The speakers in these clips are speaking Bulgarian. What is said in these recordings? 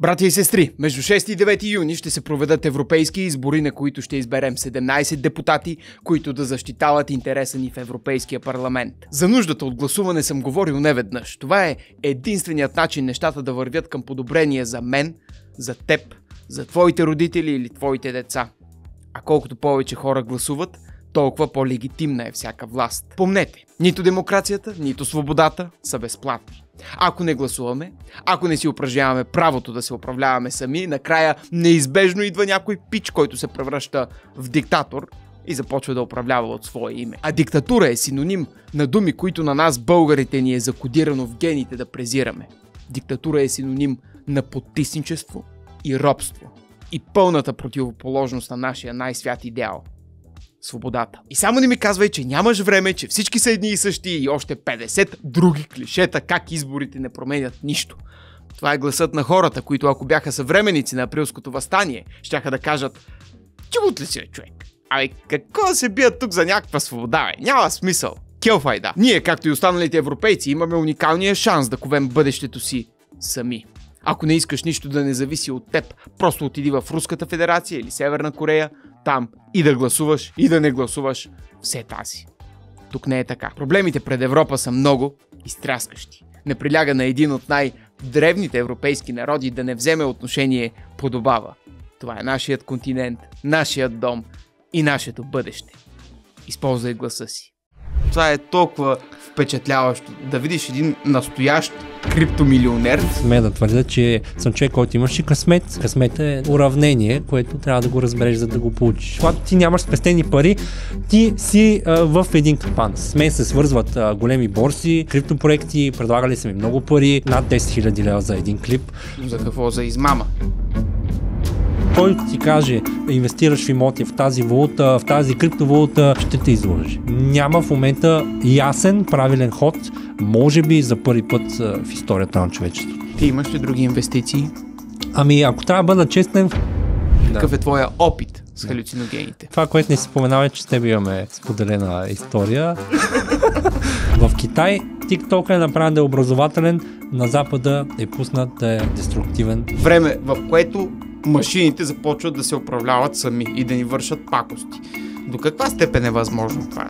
Брати и сестри, между 6 и 9 юни ще се проведат европейски избори, на които ще изберем 17 депутати, които да защитават интереса ни в Европейския парламент. За нуждата от гласуване съм говорил неведнъж. Това е единственият начин нещата да вървят към подобрение за мен, за теб, за твоите родители или твоите деца. А колкото повече хора гласуват, толкова по-легитимна е всяка власт. Помнете, нито демокрацията, нито свободата са безплатни. Ако не гласуваме, ако не си упражняваме правото да се управляваме сами, накрая неизбежно идва някой пич, който се превръща в диктатор и започва да управлява от свое име. А диктатура е синоним на думи, които на нас българите ни е закодирано в гените да презираме. Диктатура е синоним на потисничество и робство. И пълната противоположност на нашия най-свят идеал – свободата. И само не ми казвай, че нямаш време, че всички са едни и същи и още 50 други клишета, как изборите не променят нищо. Това е гласът на хората, които ако бяха съвременици на априлското възстание, щяха да кажат Чуват ли си, човек? Ай, какво да се бият тук за някаква свобода, бе? Няма смисъл. Келфайда. Ние, както и останалите европейци, имаме уникалния шанс да ковем бъдещето си сами. Ако не искаш нищо да не зависи от теб, просто отиди в Руската федерация или Северна Корея, там и да гласуваш, и да не гласуваш. Все е тази. Тук не е така. Проблемите пред Европа са много изтряскащи. Не приляга на един от най-древните европейски народи да не вземе отношение подобава. Това е нашият континент, нашият дом и нашето бъдеще. Използвай гласа си. Това е толкова впечатляващо. Да видиш един настоящ криптомилионер. Сме да твърдя, че съм човек, който имаш и късмет. Късмет е уравнение, което трябва да го разбереш, за да го получиш. Когато ти нямаш спестени пари, ти си а, в един капан. С мен се свързват а, големи борси, криптопроекти, предлагали са ми много пари, над 10 000 лева за един клип. За какво? За измама кой ти каже инвестираш в имоти в тази валута, в тази криптовалута, ще те излъжи. Няма в момента ясен, правилен ход, може би за първи път в историята на човечеството. Ти имаш ли други инвестиции? Ами, ако трябва да бъда честен, какъв да. е твоя опит с халюциногените? Това, което не си споменава, е, че с теб имаме споделена история. В Китай TikTok е направен да е образователен, на Запада е пуснат да е деструктивен. Време, в което машините започват да се управляват сами и да ни вършат пакости. До каква степен е възможно това?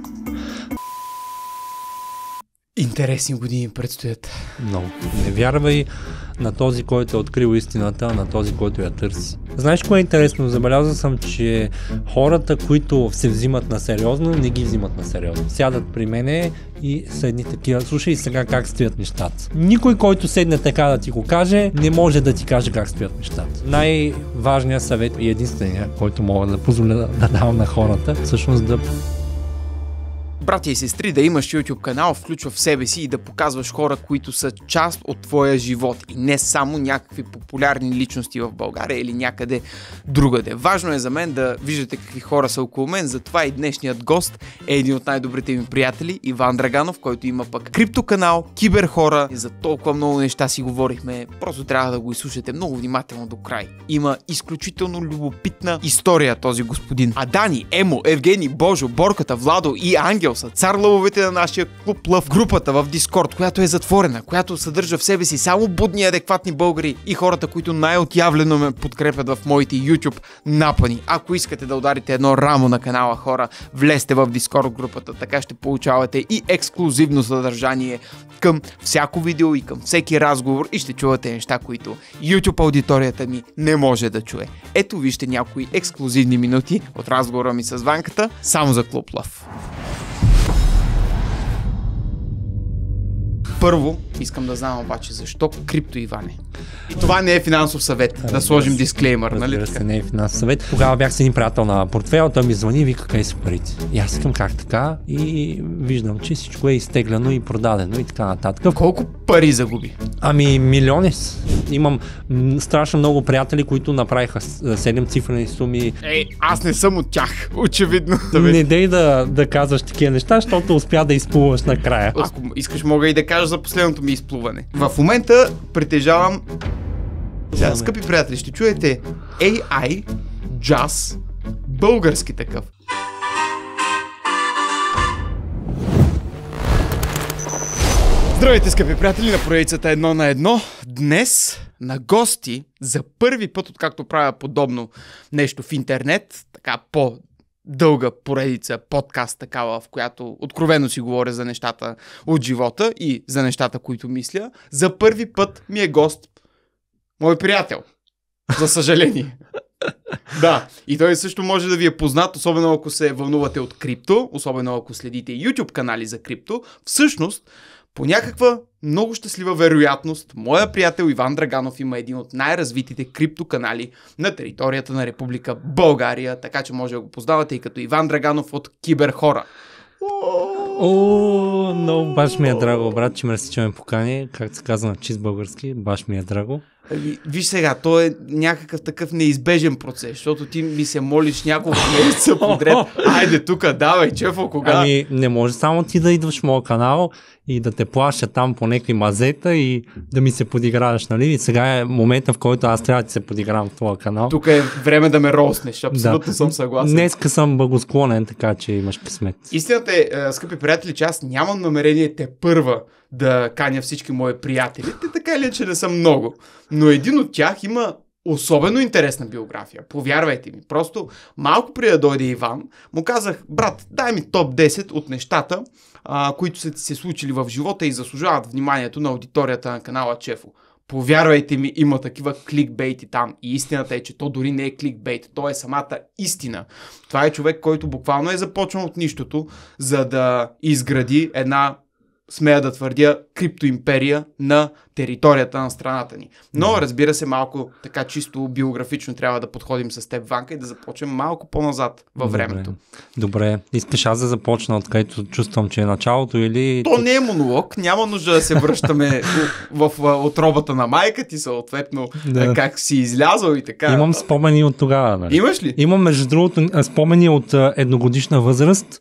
Интересни години предстоят. Много. Не вярвай на този, който е открил истината, на този, който я търси. Знаеш кое е интересно? Забелязал съм, че хората, които се взимат на сериозно, не ги взимат на сериозно. Сядат при мене и са едни такива. Слушай сега как стоят нещата. Никой, който седне така да ти го каже, не може да ти каже как стоят нещата. Най-важният съвет и единствения, който мога да позволя да давам на хората, всъщност да Брати и сестри, да имаш YouTube канал, включва в себе си и да показваш хора, които са част от твоя живот и не само някакви популярни личности в България или някъде другаде. Важно е за мен да виждате какви хора са около мен, затова и днешният гост е един от най-добрите ми приятели, Иван Драганов, който има пък криптоканал, хора и за толкова много неща си говорихме, просто трябва да го изслушате много внимателно до край. Има изключително любопитна история този господин. А Дани, Емо, Евгений, Божо, Борката, Владо и Ангел Челса, лъвовете на нашия клуб Лъв, групата в Дискорд, която е затворена, която съдържа в себе си само будни адекватни българи и хората, които най-отявлено ме подкрепят в моите YouTube напани. Ако искате да ударите едно рамо на канала хора, влезте в Дискорд групата, така ще получавате и ексклюзивно съдържание към всяко видео и към всеки разговор и ще чувате неща, които YouTube аудиторията ми не може да чуе. Ето вижте някои ексклюзивни минути от разговора ми с Ванката, само за Клуб Лъв. Първо, искам да знам обаче защо крипто Иване. И това не е финансов съвет, разбира да сложим дисклеймър, нали? да, се, не е финансов съвет. Тогава бях с един приятел на портфел, той ми звъни и вика къде са парите. И аз искам как така и виждам, че всичко е изтеглено и продадено и така нататък. Колко пари загуби? Ами милиони. Имам страшно много приятели, които направиха 7 цифрени суми. Ей, аз не съм от тях, очевидно. Не дей да, да казваш такива неща, защото успя да изплуваш накрая. Ако искаш, мога и да кажа за последното ми изплуване. В момента притежавам... Сега, скъпи приятели, ще чуете AI Jazz български такъв. Здравейте, скъпи приятели на проекцията Едно на едно. Днес на гости за първи път, откакто правя подобно нещо в интернет, така по дълга поредица, подкаст такава, в която откровено си говоря за нещата от живота и за нещата, които мисля. За първи път ми е гост мой приятел. За съжаление. да, и той също може да ви е познат, особено ако се вълнувате от крипто, особено ако следите YouTube канали за крипто. Всъщност, по някаква много щастлива вероятност, моя приятел Иван Драганов има един от най-развитите криптоканали на територията на Република България, така че може да го познавате и като Иван Драганов от Киберхора. О, много баш ми е драго, брат, че мерси, че ме покани. Както се казва на чист български, баш ми е драго. Ами, виж сега, то е някакъв такъв неизбежен процес, защото ти ми се молиш няколко месеца подред. Айде тук, давай, чефо, кога? Ами, не може само ти да идваш в моя канал и да те плаща там по някакви мазета и да ми се подиграваш, нали? И сега е момента, в който аз трябва да се подигравам в твоя канал. Тук е време да ме роснеш, абсолютно да. съм съгласен. Днеска съм благосклонен, така че имаш късмет. Истината е, скъпи приятели, че аз нямам намерение те първа да каня всички мои приятели. Те така или че не са много но един от тях има особено интересна биография. Повярвайте ми. Просто малко преди да дойде Иван, му казах, брат, дай ми топ 10 от нещата, а, които са ти се случили в живота и заслужават вниманието на аудиторията на канала Чефо. Повярвайте ми, има такива кликбейти там. И истината е, че то дори не е кликбейт, то е самата истина. Това е човек, който буквално е започнал от нищото, за да изгради една смея да твърдя, криптоимперия на територията на страната ни. Но, разбира се, малко така чисто биографично трябва да подходим с теб, Ванка, и да започнем малко по-назад във Добре. времето. Добре. Искаш аз да започна, откъдето чувствам, че е началото или... То не е монолог, няма нужда да се връщаме в, в отробата на майка ти, съответно, да. как си излязал и така. Имам спомени от тогава. Нали? Имаш ли? Имам, между другото, спомени от едногодишна възраст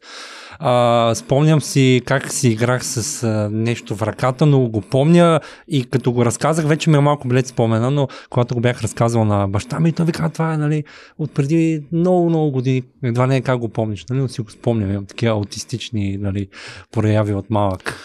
а, спомням си как си играх с а, нещо в ръката, но го помня и като го разказах, вече ми е малко блед спомена, но когато го бях разказал на баща ми, той вика, това е нали, от преди много, много години, едва не е как го помниш, нали, но си го спомням, имам такива аутистични нали, прояви от малък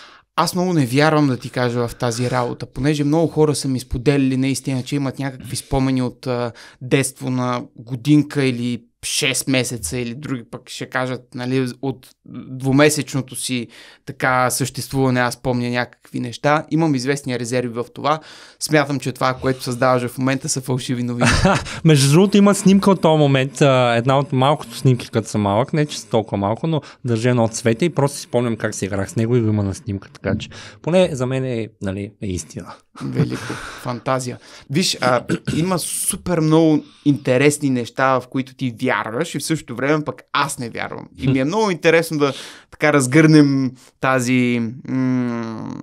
аз много не вярвам да ти кажа в тази работа, понеже много хора са ми споделили наистина, че имат някакви спомени от а, детство на годинка или 6 месеца или други пък ще кажат, нали, от двумесечното си така съществуване аз помня някакви неща. Имам известни резерви в това. Смятам, че това, което създаваш в момента са фалшиви новини. Между другото има снимка от този момент, една от малкото снимки, като съм малък, не че са толкова малко, но държа едно от цвете и просто си спомням как си играх с него и го има на снимка, така че поне за мен е, нали, е истина. Велико. Фантазия. Виж, а, има супер много интересни неща, в които ти вярваш и в същото време пък аз не вярвам. И ми е много интересно да така разгърнем тази м-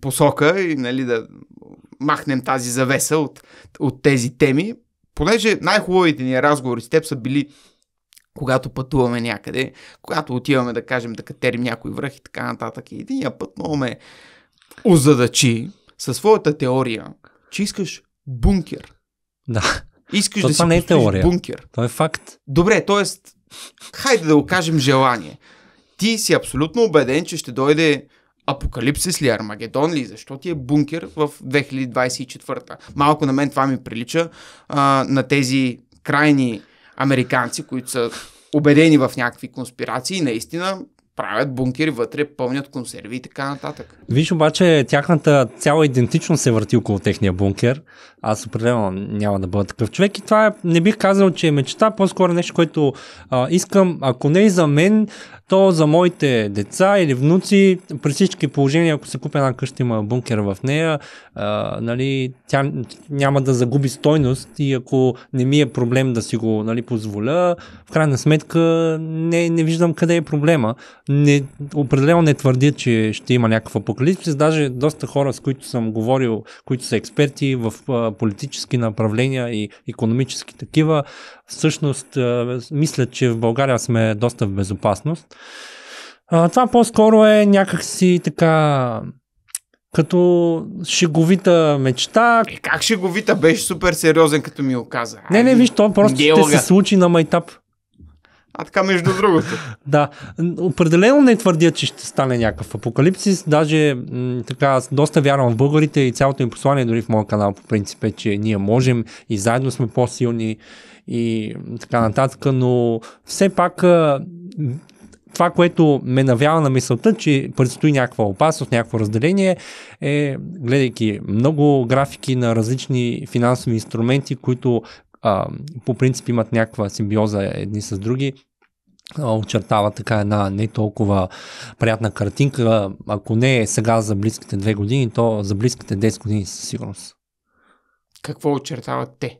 посока и нали, да махнем тази завеса от, от тези теми, понеже най-хубавите ни разговори с теб са били когато пътуваме някъде, когато отиваме да кажем да катерим някой връх и така нататък. И единия път много ме озадачи, със своята теория, че искаш бункер. Да. Искаш То да това си не е теория. бункер. То е факт. Добре, т.е. хайде да окажем желание. Ти си абсолютно убеден, че ще дойде апокалипсис ли, Армагедон ли, защо ти е бункер в 2024? Малко на мен това ми прилича а, на тези крайни американци, които са убедени в някакви конспирации, наистина правят бункери вътре, пълнят консерви и така нататък. Виж обаче, тяхната цяла идентичност се върти около техния бункер. Аз определено няма да бъда такъв човек и това е, не бих казал, че е мечта, по-скоро нещо, което а, искам, ако не и за мен, то за моите деца или внуци, при всички положения, ако се купи една къща, има бункер в нея, а, нали, тя няма да загуби стойност и ако не ми е проблем да си го нали, позволя, в крайна сметка не, не виждам къде е проблема не, определено не твърдя, че ще има някакъв апокалипсис. Даже доста хора, с които съм говорил, които са експерти в политически направления и економически такива, всъщност мислят, че в България сме доста в безопасност. Това по-скоро е някакси така като шеговита мечта. Е, как шеговита? Беше супер сериозен, като ми го каза. Не, не, виж, то просто Диалога. ще се случи на майтап. А така между другото. да, определено не твърдя, че ще стане някакъв апокалипсис. Даже м- така, доста вярвам в българите и цялото им послание дори в моя канал по принцип е, че ние можем и заедно сме по-силни и така нататък, но все пак това, което ме навява на мисълта, че предстои някаква опасност, някакво разделение, е гледайки много графики на различни финансови инструменти, които а, по принцип имат някаква симбиоза едни с други, очертава така една не толкова приятна картинка. Ако не е сега за близките две години, то за близките 10 години със сигурност. Какво очертават те?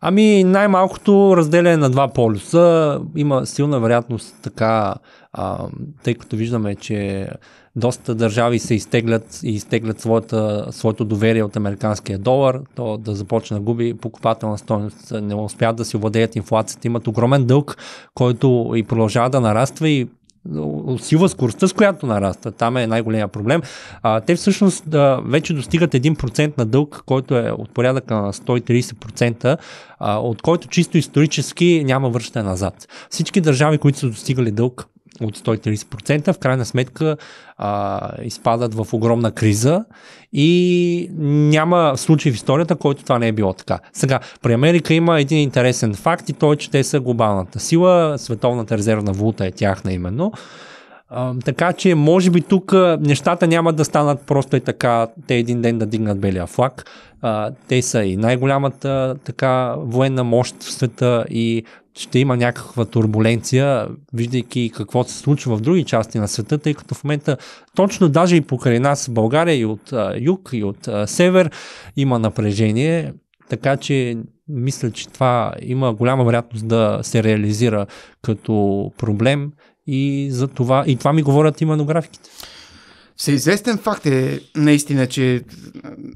Ами най-малкото разделяне на два полюса. Има силна вероятност така, а, тъй като виждаме, че доста държави се изтеглят и изтеглят своята, своето доверие от американския долар, то да започне да губи покупателна стоеност, не успят да си владеят инфлацията, имат огромен дълг, който и продължава да нараства и Сила скоростта, с която нараста. Там е най-големия проблем. А, те всъщност а, вече достигат 1% на дълг, който е от порядъка на 130%, а, от който чисто исторически няма връщане назад. Всички държави, които са достигали дълг от 130%, в крайна сметка а, изпадат в огромна криза и няма случай в историята, който това не е било така. Сега, при Америка има един интересен факт и той, е, че те са глобалната сила, световната резервна валута е тяхна именно. А, така че, може би тук нещата няма да станат просто и така, те един ден да дигнат белия флаг. А, те са и най-голямата така военна мощ в света и ще има някаква турбуленция, виждайки какво се случва в други части на света, тъй като в момента точно даже и покрай нас в България и от а, юг, и от а, север има напрежение, така че мисля, че това има голяма вероятност да се реализира като проблем и за това, и това ми говорят и манографиките. Всеизвестен факт е наистина, че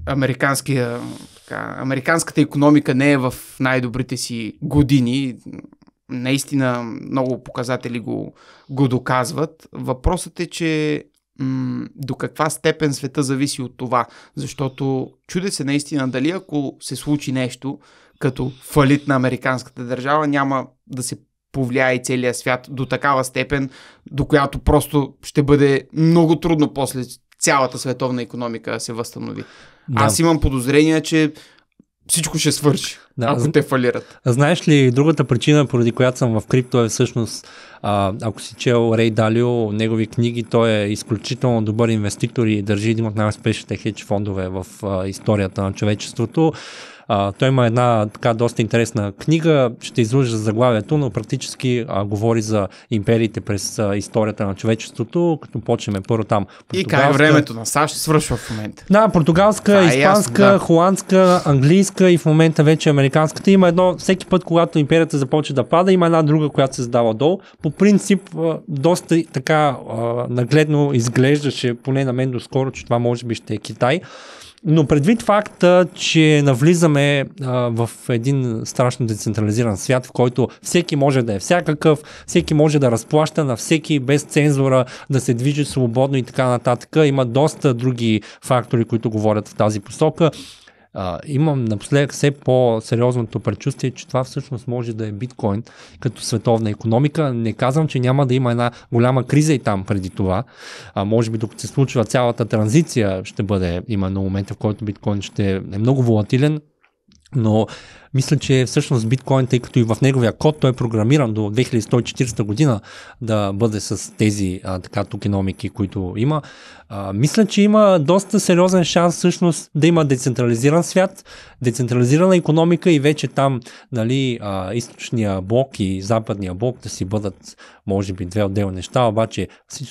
американския, така, американската економика не е в най-добрите си години. Наистина много показатели го, го доказват. Въпросът е, че м- до каква степен света зависи от това. Защото чуде се наистина дали ако се случи нещо, като фалит на американската държава, няма да се Повлияе и целия свят до такава степен, до която просто ще бъде много трудно после цялата световна економика се възстанови. Да. Аз имам подозрение, че всичко ще свърши, да, ако те фалират. Знаеш ли, другата причина, поради която съм в крипто е всъщност, а, ако си чел Рей Далио, негови книги, той е изключително добър инвеститор и държи един от най-успешните хедж фондове в а, историята на човечеството. А, той има една така доста интересна книга, ще излъжа заглавието, но практически а, говори за империите през а, историята на човечеството, като почнем първо там. И как е времето на САЩ свършва в момента. Да, португалска, а, е испанска, ясно, да. холандска, английска и в момента вече американската. Има едно, всеки път, когато империята започва да пада, има една друга, която се задава долу. По принцип, доста така нагледно изглеждаше, поне на мен доскоро, че това може би ще е Китай. Но предвид факта, че навлизаме а, в един страшно децентрализиран свят, в който всеки може да е всякакъв, всеки може да разплаща на всеки без цензура, да се движи свободно и така нататък, има доста други фактори, които говорят в тази посока а, имам напоследък все по-сериозното предчувствие, че това всъщност може да е биткоин като световна економика. Не казвам, че няма да има една голяма криза и там преди това. А, може би докато се случва цялата транзиция ще бъде именно момента, в който биткоин ще е много волатилен, но мисля, че всъщност биткоин, тъй като и в неговия код той е програмиран до 2140 година да бъде с тези а, така токеномики, които има. А, мисля, че има доста сериозен шанс всъщност да има децентрализиран свят, децентрализирана економика и вече там нали, а, източния блок и западния блок да си бъдат може би две отделни неща, обаче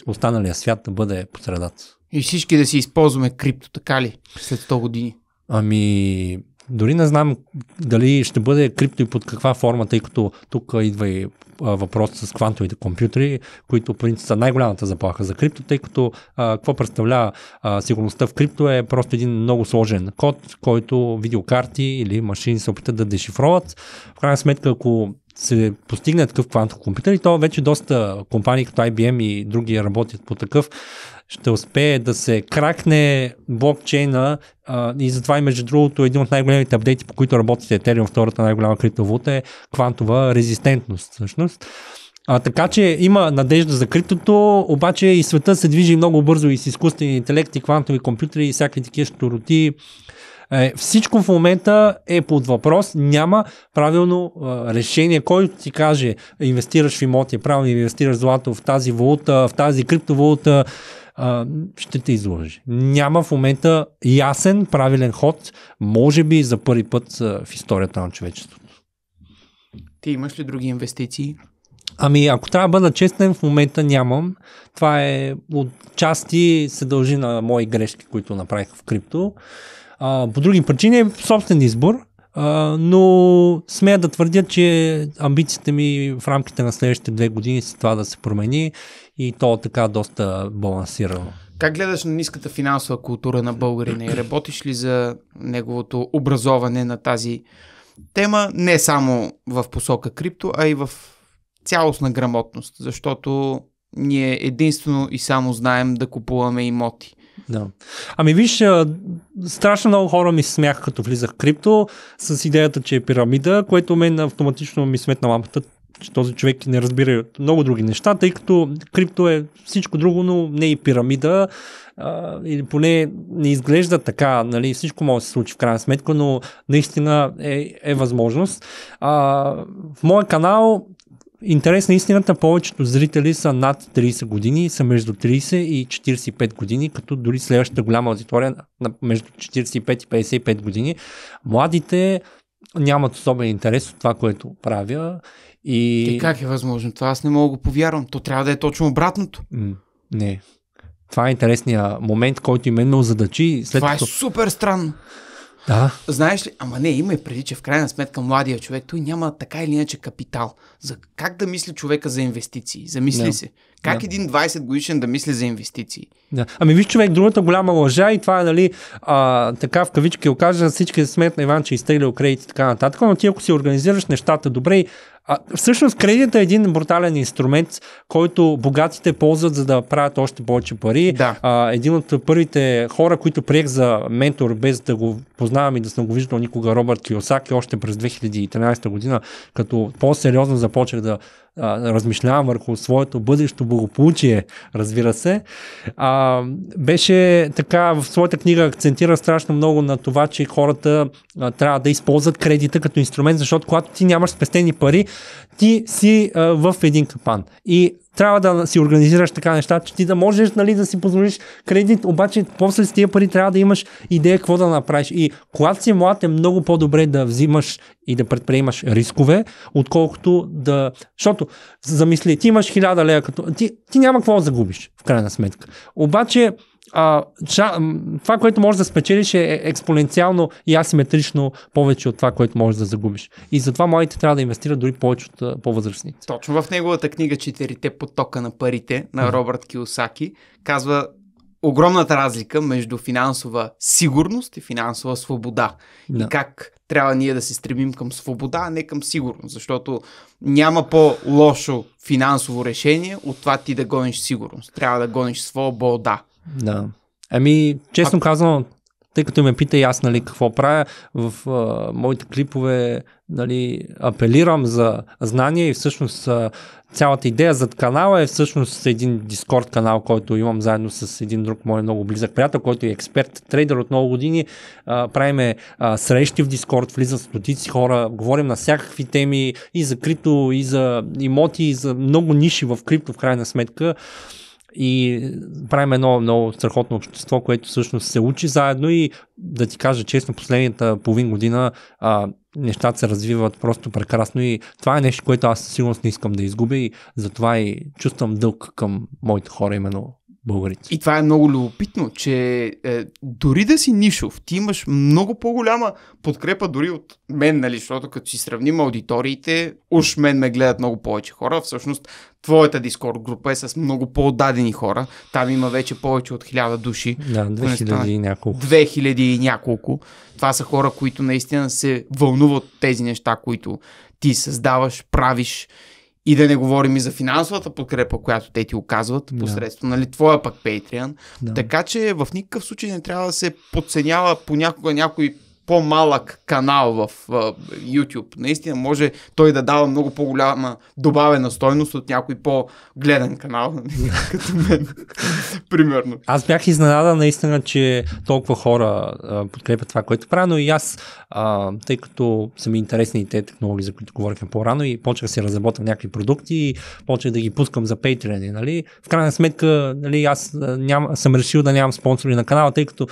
останалия свят да бъде посредат. И всички да си използваме крипто, така ли, след 100 години? Ами, дори не знам дали ще бъде крипто и под каква форма, тъй като тук идва и въпрос с квантовите компютри, които принцип са най-голямата заплаха за крипто, тъй като а, какво представлява а, сигурността в крипто е просто един много сложен код, който видеокарти или машини се опитат да дешифроват. В крайна сметка, ако се постигне такъв квантов компютър и то вече доста компании като IBM и други работят по такъв ще успее да се кракне блокчейна а, и затова и между другото един от най-големите апдейти, по които работите Ethereum, втората най-голяма криптовалута е квантова резистентност всъщност. А, така че има надежда за криптото, обаче и света се движи много бързо и с изкуствен интелект и квантови компютри и всякакви такива штороти. Е, всичко в момента е под въпрос. Няма правилно е, решение. Който ти каже, инвестираш в имоти, правилно инвестираш злато, в тази валута, в тази криптовалута, а, ще те изложи. Няма в момента ясен, правилен ход, може би за първи път а, в историята на човечеството. Ти имаш ли други инвестиции? Ами, ако трябва да бъда честен, в момента нямам. Това е от части се дължи на мои грешки, които направих в крипто. А, по други причини е собствен избор, а, но смея да твърдя, че амбициите ми в рамките на следващите две години са това да се промени и то така доста балансирано. Как гледаш на ниската финансова култура на българина и работиш ли за неговото образоване на тази тема, не само в посока крипто, а и в цялостна грамотност, защото ние единствено и само знаем да купуваме имоти. Да. Ами виж, страшно много хора ми смяха като влизах в крипто с идеята, че е пирамида, което мен автоматично ми сметна лампата че този човек не разбира много други неща, тъй като крипто е всичко друго, но не и пирамида. А, или поне не изглежда така, нали, всичко може да се случи в крайна сметка, но наистина е, е възможност. А, в моя канал Интерес на истината, повечето зрители са над 30 години, са между 30 и 45 години, като дори следващата голяма аудитория на между 45 и 55 години. Младите нямат особен интерес от това, което правя и... и е, как е възможно? Това аз не мога да го повярвам. То трябва да е точно обратното. не. Това е интересният момент, който и е мен ме озадачи. След Това е като... е супер странно. Да. Знаеш ли, ама не, има и преди, че в крайна сметка младия човек, той няма така или иначе капитал. За как да мисли човека за инвестиции? Замисли да. се. Как да. един 20 годишен да мисли за инвестиции? Да. Ами виж човек, другата голяма лъжа и това е, нали, а, така в кавички окажа, всички се на Иван, че изтеглял кредит и така нататък, но ти ако си организираш нещата добре а, всъщност кредитът е един брутален инструмент, който богатите ползват, за да правят още повече пари. Да. А, един от първите хора, които приех за ментор, без да го познавам и да съм го виждал никога, Робърт Киосаки, още през 2013 година, като по-сериозно започнах да размишлявам върху своето бъдещо благополучие, разбира се, а, беше така, в своята книга акцентира страшно много на това, че хората а, трябва да използват кредита като инструмент, защото когато ти нямаш спестени пари, ти си а, в един капан. И трябва да си организираш така неща, че ти да можеш нали, да си позволиш кредит, обаче после с тия пари трябва да имаш идея какво да направиш. И когато си млад е много по-добре да взимаш и да предприемаш рискове, отколкото да... Защото, замисли, ти имаш хиляда лея, като... Ти, ти няма какво да загубиш, в крайна сметка. Обаче, а, ча, това, което можеш да спечелиш е експоненциално и асиметрично повече от това, което можеш да загубиш. И затова младите трябва да инвестират дори повече от по-възрастните. Точно в неговата книга Четирите потока на парите на Робърт Киосаки казва огромната разлика между финансова сигурност и финансова свобода. Да. И как трябва ние да се стремим към свобода, а не към сигурност. Защото няма по-лошо финансово решение от това ти да гониш сигурност. Трябва да гониш свобода. Да. Ами, честно а... казвам, тъй като ме пита и аз нали, какво правя, в а, моите клипове нали, апелирам за знания, и всъщност а, цялата идея зад канала е всъщност един дискорд канал, който имам заедно с един друг мой много близък приятел, който е експерт, трейдер от много години. А, правиме а, срещи в дискорд, влизат стотици хора, говорим на всякакви теми и за крипто, и за имоти, и за много ниши в крипто в крайна сметка и правим едно много страхотно общество, което всъщност се учи заедно и да ти кажа честно, последната половин година а, нещата се развиват просто прекрасно и това е нещо, което аз със сигурност не искам да изгубя и затова и чувствам дълг към моите хора именно българите. И това е много любопитно, че е, дори да си нишов, ти имаш много по-голяма подкрепа дори от мен, нали, защото като си сравним аудиториите, уж мен ме гледат много повече хора. Всъщност, твоята дискорд група е с много по-дадени хора. Там има вече повече от хиляда души. Да, 2000 и няколко. 2000 и няколко. Това са хора, които наистина се вълнуват тези неща, които ти създаваш, правиш и да не говорим и за финансовата подкрепа, която те ти оказват да. посредством нали, твоя пък Patreon. Да. Така че в никакъв случай не трябва да се подценява понякога някой по-малък канал в а, YouTube. Наистина може той да дава много по-голяма добавена стойност от някой по-гледан канал, нали, като мен. Примерно. Аз бях изненадан наистина, че толкова хора а, подкрепят това, което правя, но и аз, а, тъй като са ми интересни те технологии, за които говорихме по-рано и почнах да си разработвам някакви продукти и почнах да ги пускам за Patreon. Нали? В крайна сметка, нали, аз ням, съм решил да нямам спонсори на канала, тъй като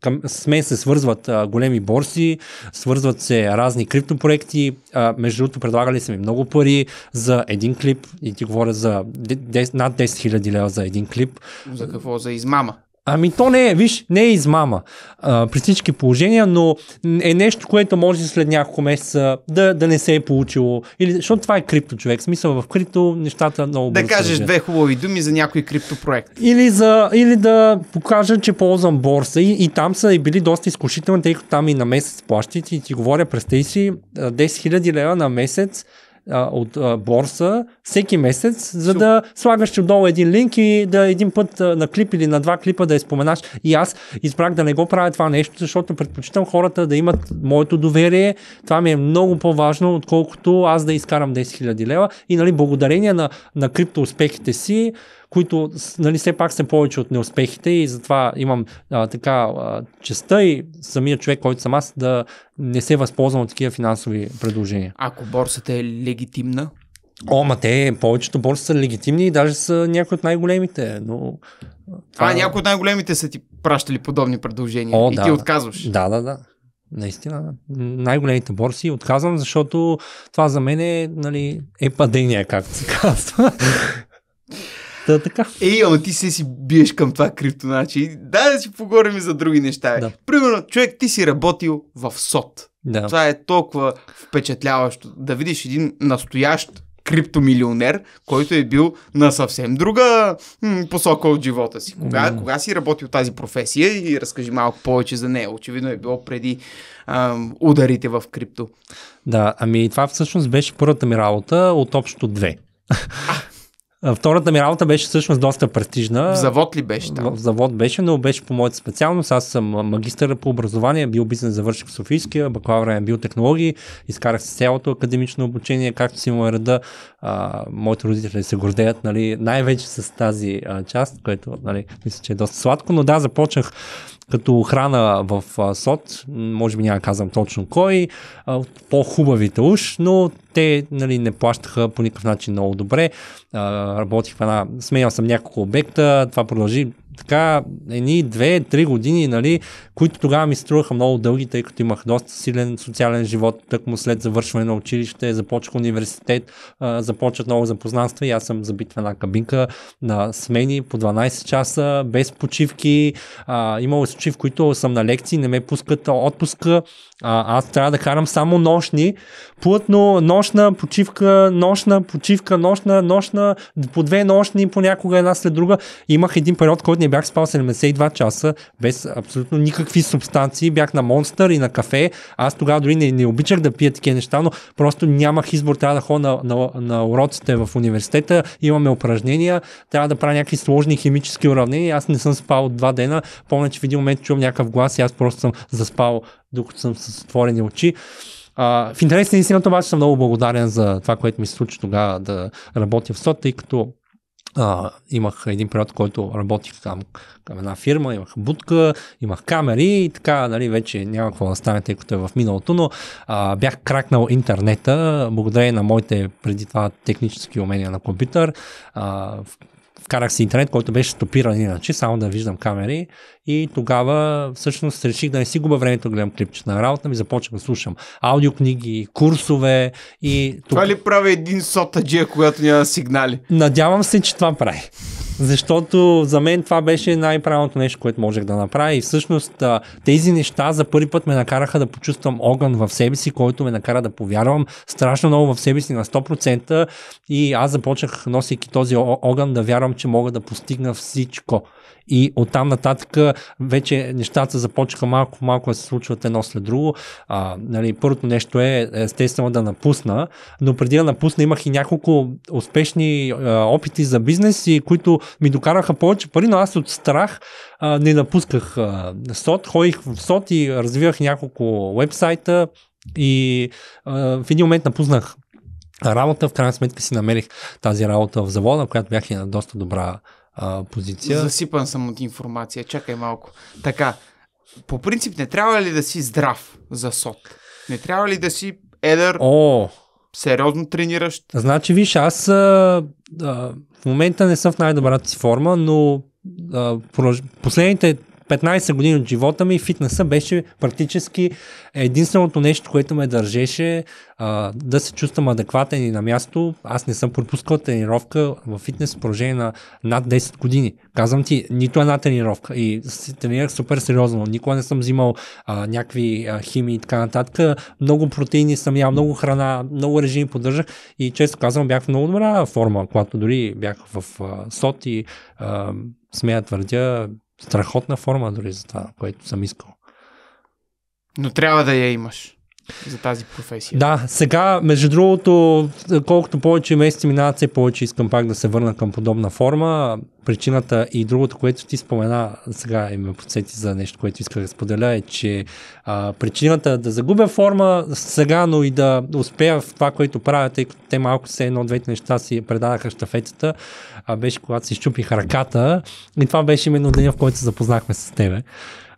към, с мен се свързват а, големи бори борси, свързват се разни криптопроекти. А, между другото, предлагали са ми много пари за един клип и ти говоря за 10, над 10 000 лева за един клип. За какво? За измама? Ами то не е, виж, не е измама а, при всички положения, но е нещо, което може след няколко месеца да, да не се е получило. Или, защото това е крипто, човек. Смисъл в крипто нещата много бързо. Да кажеш две хубави думи за някой криптопроект. Или, за, или да покажа, че ползвам борса. И, и там са и били доста изкушителни, тъй като там и на месец плащат и ти говоря, през си 10 000 лева на месец а, от а, борса всеки месец, за Су. да слагаш отдолу един линк и да един път а, на клип или на два клипа да я споменаш. И аз избрах да не го правя това нещо, защото предпочитам хората да имат моето доверие. Това ми е много по-важно, отколкото аз да изкарам 10 000 лева. И нали, благодарение на, на криптоуспехите си, които нали, все пак са повече от неуспехите и затова имам а, така а, честа и самия човек, който съм аз, да не се възползвам от такива финансови предложения. Ако борсата е легитимна, О, ма те, повечето борси са легитимни и даже са някои от най-големите, но... Това... А, е някои от най-големите са ти пращали подобни предложения О, и да, ти отказваш. Да, да, да. Наистина, най-големите борси отказвам, защото това за мен е, нали, е падение, както се казва. Та, така. Ей, ама ти се си биеш към това крипто, значи. Дай да си поговорим и за други неща. Да. Примерно, човек, ти си работил в СОТ. Да. Това е толкова впечатляващо. Да видиш един настоящ криптомилионер, който е бил на съвсем друга м- посока от живота си. Кога, mm. кога си работил тази професия и разкажи малко повече за нея? Очевидно е било преди ам, ударите в крипто. Да, ами това всъщност беше първата ми работа от общо две. Втората ми работа беше всъщност доста престижна. В завод ли беше там? В завод беше, но беше по моята специалност. Аз съм магистър по образование, бил бизнес завърших в Софийския, бакалавър е биотехнологии, изкарах се цялото академично обучение, както си му реда. А, моите родители се гордеят нали, най-вече с тази а, част, което нали, мисля, че е доста сладко, но да, започнах като охрана в СОД, може би няма казвам точно кой, по-хубавите уж, но те нали, не плащаха по никакъв начин много добре. Работих в една, сменял съм няколко обекта, това продължи така едни две-три години, нали, които тогава ми струваха много дълги, тъй като имах доста силен социален живот, му след завършване на училище, започнах университет, започват много запознанства и аз съм забит в една кабинка на смени по 12 часа, без почивки. А, имало случаи, в които съм на лекции, не ме пускат отпуска, а, аз трябва да карам само нощни, плътно нощна почивка, нощна почивка, нощна, нощна, по две нощни, понякога една след друга. Имах един период, който не бях спал 72 часа без абсолютно никакви субстанции. Бях на монстър и на кафе. Аз тогава дори не, не обичах да пия такива неща, но просто нямах избор. Трябва да ходя на, на, на уроците в университета. Имаме упражнения. Трябва да правя някакви сложни химически уравнения. Аз не съм спал от два дена. Помня, че в един момент чувам някакъв глас и аз просто съм заспал, докато съм с отворени очи. А, в интерес на обаче съм много благодарен за това, което ми се случи тогава да работя в СОТ, тъй като а, имах един период, който работих там към една фирма, имах будка, имах камери и така, нали, вече няма какво да стане, тъй като е в миналото, но а, бях кракнал интернета, благодарение на моите преди това технически умения на компютър, а, вкарах си интернет, който беше стопиран иначе, само да виждам камери и тогава всъщност реших да не си губа времето да гледам клипчета на работа ми, започнах да слушам аудиокниги, курсове и... Това ли прави един сотаджия, когато няма сигнали? Надявам се, че това прави. Защото за мен това беше най-правилното нещо, което можех да направя. И всъщност тези неща за първи път ме накараха да почувствам огън в себе си, който ме накара да повярвам страшно много в себе си на 100%. И аз започнах, носейки този огън, да вярвам, че мога да постигна всичко. И оттам нататък вече нещата започнаха малко малко да се случват едно след друго. А, нали, първото нещо е естествено да напусна, но преди да напусна имах и няколко успешни а, опити за бизнес, и които ми докараха повече пари, но аз от страх а, не напусках а, СОТ, ходих в СОТ и развивах няколко вебсайта и а, в един момент напуснах работа, в крайна сметка си намерих тази работа в завода, която бях и на доста добра а, позиция. Засипан съм от информация. Чакай малко. Така, по принцип не трябва ли да си здрав за сот? Не трябва ли да си едър, О. сериозно трениращ? Значи, виж, аз а, а, в момента не съм в най-добрата си форма, но а, последните 15 години от живота ми фитнеса беше практически единственото нещо, което ме държеше а, да се чувствам адекватен и на място. Аз не съм пропускал тренировка в фитнес в продължение на над 10 години. Казвам ти, нито една тренировка. И се тренирах супер сериозно. Никога не съм взимал а, някакви а, химии и така нататък. Много протеини съм ял, много храна, много режими поддържах и често казвам бях в много добра форма, когато дори бях в а, сот и а, смея твърдя, страхотна форма дори за това, което съм искал. Но трябва да я имаш за тази професия. Да, сега, между другото, колкото повече месеци минават, все повече искам пак да се върна към подобна форма. Причината и другото, което ти спомена сега и ме подсети за нещо, което исках да споделя, е, че а, причината да загубя форма сега, но и да успея в това, което правя, тъй като те малко се едно-двете неща си предадаха щафетата, а беше когато си щупих ръката. И това беше именно деня, в който се запознахме с тебе.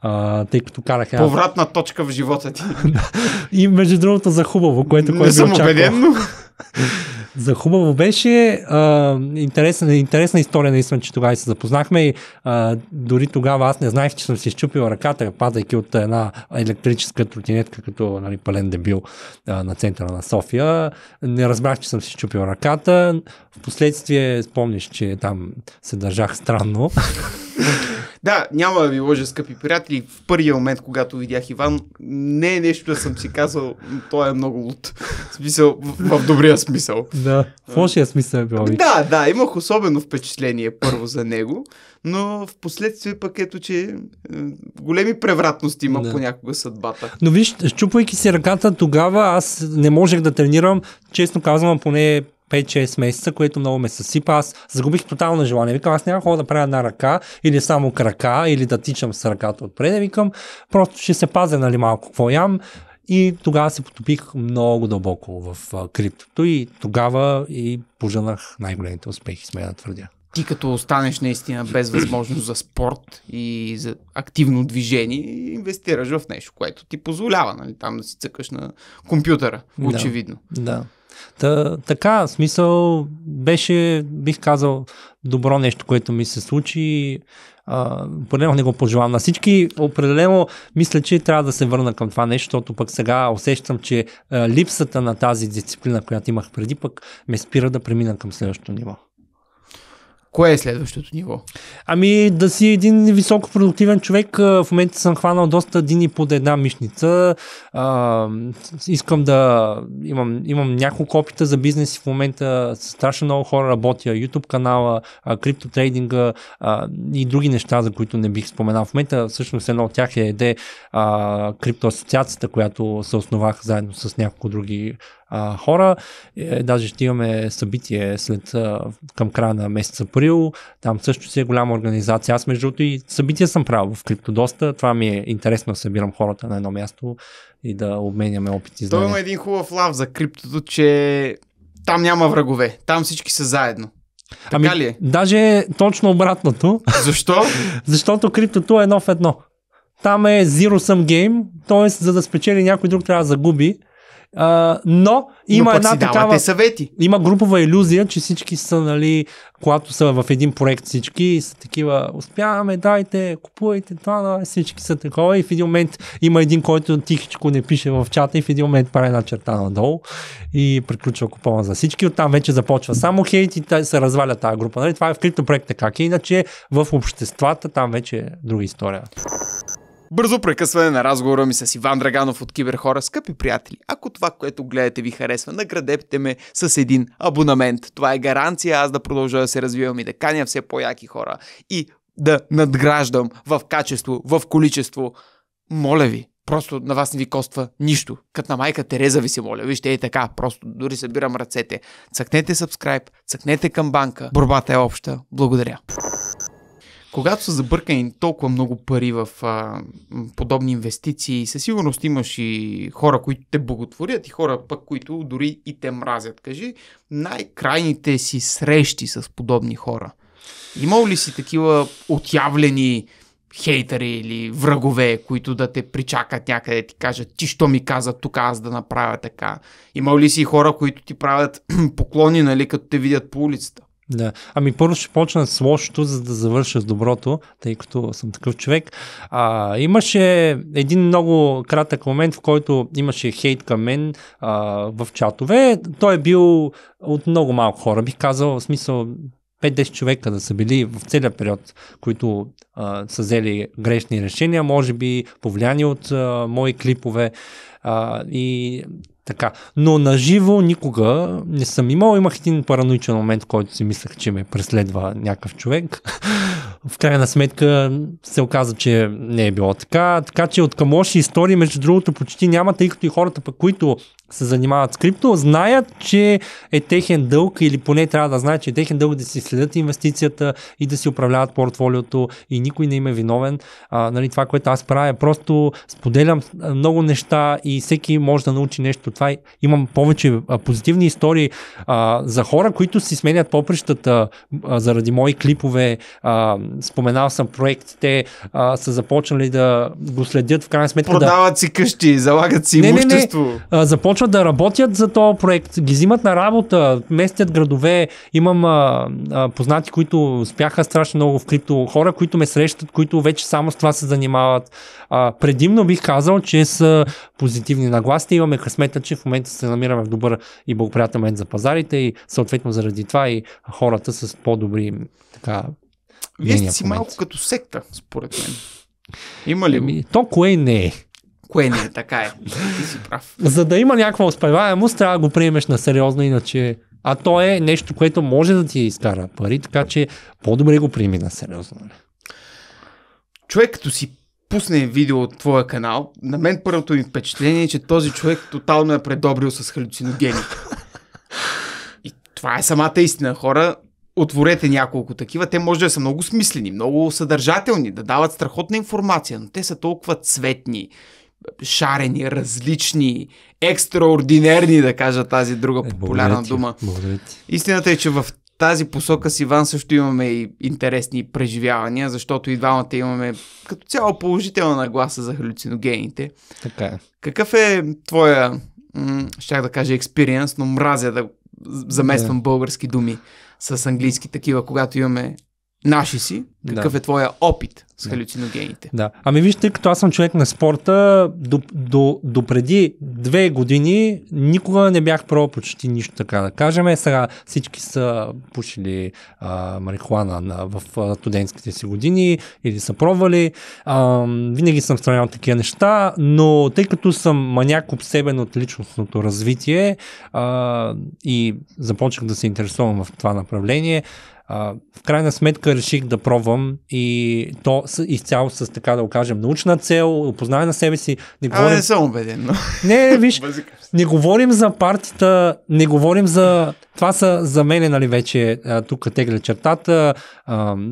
А, тъй като карах. Повратна точка в живота ти. и между другото за хубаво, което. Не който съм убеден, но... За хубаво беше. А, интересна, интересна история наистина, че тогава се запознахме и а, дори тогава аз не знаех, че съм си щупил ръката, падайки от една електрическа тротинетка, като нали, пален дебил а, на центъра на София. Не разбрах, че съм си щупил ръката. Впоследствие спомниш, че там се държах странно да, няма да ви лъжа, скъпи приятели. В първия момент, когато видях Иван, не е нещо да съм си казал, той е много луд. В смисъл, в, в добрия смисъл. Да, в лошия смисъл е било. Да, да, имах особено впечатление първо за него, но в последствие пък ето, че е, големи превратности има да. понякога съдбата. Но виж, щупвайки си ръката, тогава аз не можех да тренирам, честно казвам, поне 5-6 месеца, което много ме съсипа. Аз загубих тотално желание. Викам, аз няма хора да правя една ръка или само крака или да тичам с ръката отпред. Е, викам, просто ще се пазя нали малко какво ям. И тогава се потопих много дълбоко в криптото и тогава и пожанах най-големите успехи, сме да твърдя. Ти като останеш наистина без възможност за спорт и за активно движение, инвестираш в нещо, което ти позволява, нали, там да си цъкаш на компютъра, очевидно. Да. да. Та, така, смисъл беше, бих казал, добро нещо, което ми се случи. А, определено не го пожелавам на всички. Определено мисля, че трябва да се върна към това нещо, защото пък сега усещам, че а, липсата на тази дисциплина, която имах преди, пък ме спира да премина към следващото ниво. Кое е следващото ниво? Ами да си един високо продуктивен човек. В момента съм хванал доста дини под една мишница. А, искам да имам, имам няколко опита за бизнес в момента. С страшно много хора работя. YouTube канала, криптотрейдинга а, и други неща, за които не бих споменал. В момента всъщност едно от тях е де а, криптоасоциацията, която се основах заедно с няколко други а, хора. Е, даже ще имаме събитие след а, към края на месец април. Там също си е голяма организация. Аз между другото и събития съм правил в криптодоста. Това ми е интересно да събирам хората на едно място и да обменяме опити. Той има един хубав лав за криптото, че там няма врагове. Там всички са заедно. Така ами, ли е? Даже е точно обратното. Защо? Защото криптото е едно в едно. Там е zero sum game, т.е. за да спечели някой друг трябва да загуби. А, но има но една такава... съвети. Има групова иллюзия, че всички са, нали, когато са в един проект всички, са такива, успяваме, дайте, купувайте, това, да, всички са такова и в един момент има един, който тихичко не пише в чата и в един момент прави една черта надолу и приключва купона за всички. Оттам вече започва само хейт и се разваля тази група. Нали? Това е в криптопроекта как е, иначе в обществата там вече е друга история. Бързо прекъсване на разговора ми с Иван Драганов от Киберхора. Скъпи приятели, ако това, което гледате ви харесва, наградете ме с един абонамент. Това е гаранция аз да продължа да се развивам и да каня все по-яки хора и да надграждам в качество, в количество. Моля ви, просто на вас не ви коства нищо. Кът на майка Тереза ви се моля, вижте е така, просто дори събирам ръцете. Цъкнете subscribe, цъкнете към банка. Борбата е обща. Благодаря когато са забъркани толкова много пари в а, подобни инвестиции, със сигурност имаш и хора, които те боготворят и хора пък, които дори и те мразят. Кажи, най-крайните си срещи с подобни хора. Имал ли си такива отявлени хейтери или врагове, които да те причакат някъде, ти кажат, ти що ми каза тук аз да направя така? Имал ли си хора, които ти правят поклони, нали, като те видят по улицата? Да. Ами първо ще почна с лошото, за да завърша с доброто, тъй като съм такъв човек. А, имаше един много кратък момент, в който имаше хейт към мен а, в чатове. Той е бил от много малко хора, бих казал, в смисъл 5-10 човека да са били в целия период, които а, са взели грешни решения, може би повлияни от а, мои клипове. А, и така. Но на живо никога не съм имал. Имах един параноичен момент, който си мислех, че ме преследва някакъв човек. в крайна сметка се оказа, че не е било така. Така че от към лоши истории, между другото, почти няма, тъй като и хората, по които се занимават с крипто, знаят, че е техен дълг или поне трябва да знаят, че е техен дълг да си следят инвестицията и да си управляват портфолиото и никой не им е виновен. А, нали, това, което аз правя, просто споделям много неща и всеки може да научи нещо. Това е, имам повече позитивни истории а, за хора, които си сменят попрещата а, заради мои клипове. А, споменал съм проектите, а, са започнали да го следят в крайна сметка. Продават да... си къщи, залагат си не, имущество. Не, не, а, започ почват да работят за този проект, ги взимат на работа, местят градове. Имам а, а, познати, които спяха страшно много в крипто, хора, които ме срещат, които вече само с това се занимават. А, предимно бих казал, че са позитивни нагласите. Имаме късмета, че в момента се намираме в добър и благоприятен момент за пазарите и съответно заради това и хората с по-добри така. Вие сте си малко като секта, според мен. Има ли? Еми, то кое не е? кое не е така е. Ти си прав. За да има някаква успеваемост, трябва да го приемеш на сериозно, иначе а то е нещо, което може да ти изкара пари, така че по-добре го приеми на сериозно. Нали? Човек, като си пусне видео от твоя канал, на мен първото ми впечатление е, че този човек тотално е предобрил с халюциногени. И това е самата истина, хора. Отворете няколко такива. Те може да са много смислени, много съдържателни, да дават страхотна информация, но те са толкова цветни, шарени, различни, екстраординерни, да кажа тази друга е, популярна ти, дума. Истината е, че в тази посока с Иван също имаме и интересни преживявания, защото и двамата имаме като цяло положителна нагласа за халюциногените. Така е. Какъв е твоя, м- щях да кажа експириенс, но мразя да замествам да. български думи с английски такива, когато имаме наши си. Какъв да. е твоя опит с халюциногените. Да. Ами вижте, тъй като аз съм човек на спорта, до, до, до преди две години никога не бях пробвал почти нищо така да кажем. Е, сега всички са пушили а, марихуана на, в а, студентските си години или са пробвали. А, винаги съм странял такива неща, но тъй като съм маняк обсебен от личностното развитие а, и започнах да се интересувам в това направление, а, в крайна сметка реших да пробвам и то изцяло с, така да го кажем, научна цел, опознаване на себе си. Не говорим... А, не съм убеден. Но... Не, виж, не говорим за партията, не говорим за... Това са за мен, нали, вече тук тегля чертата.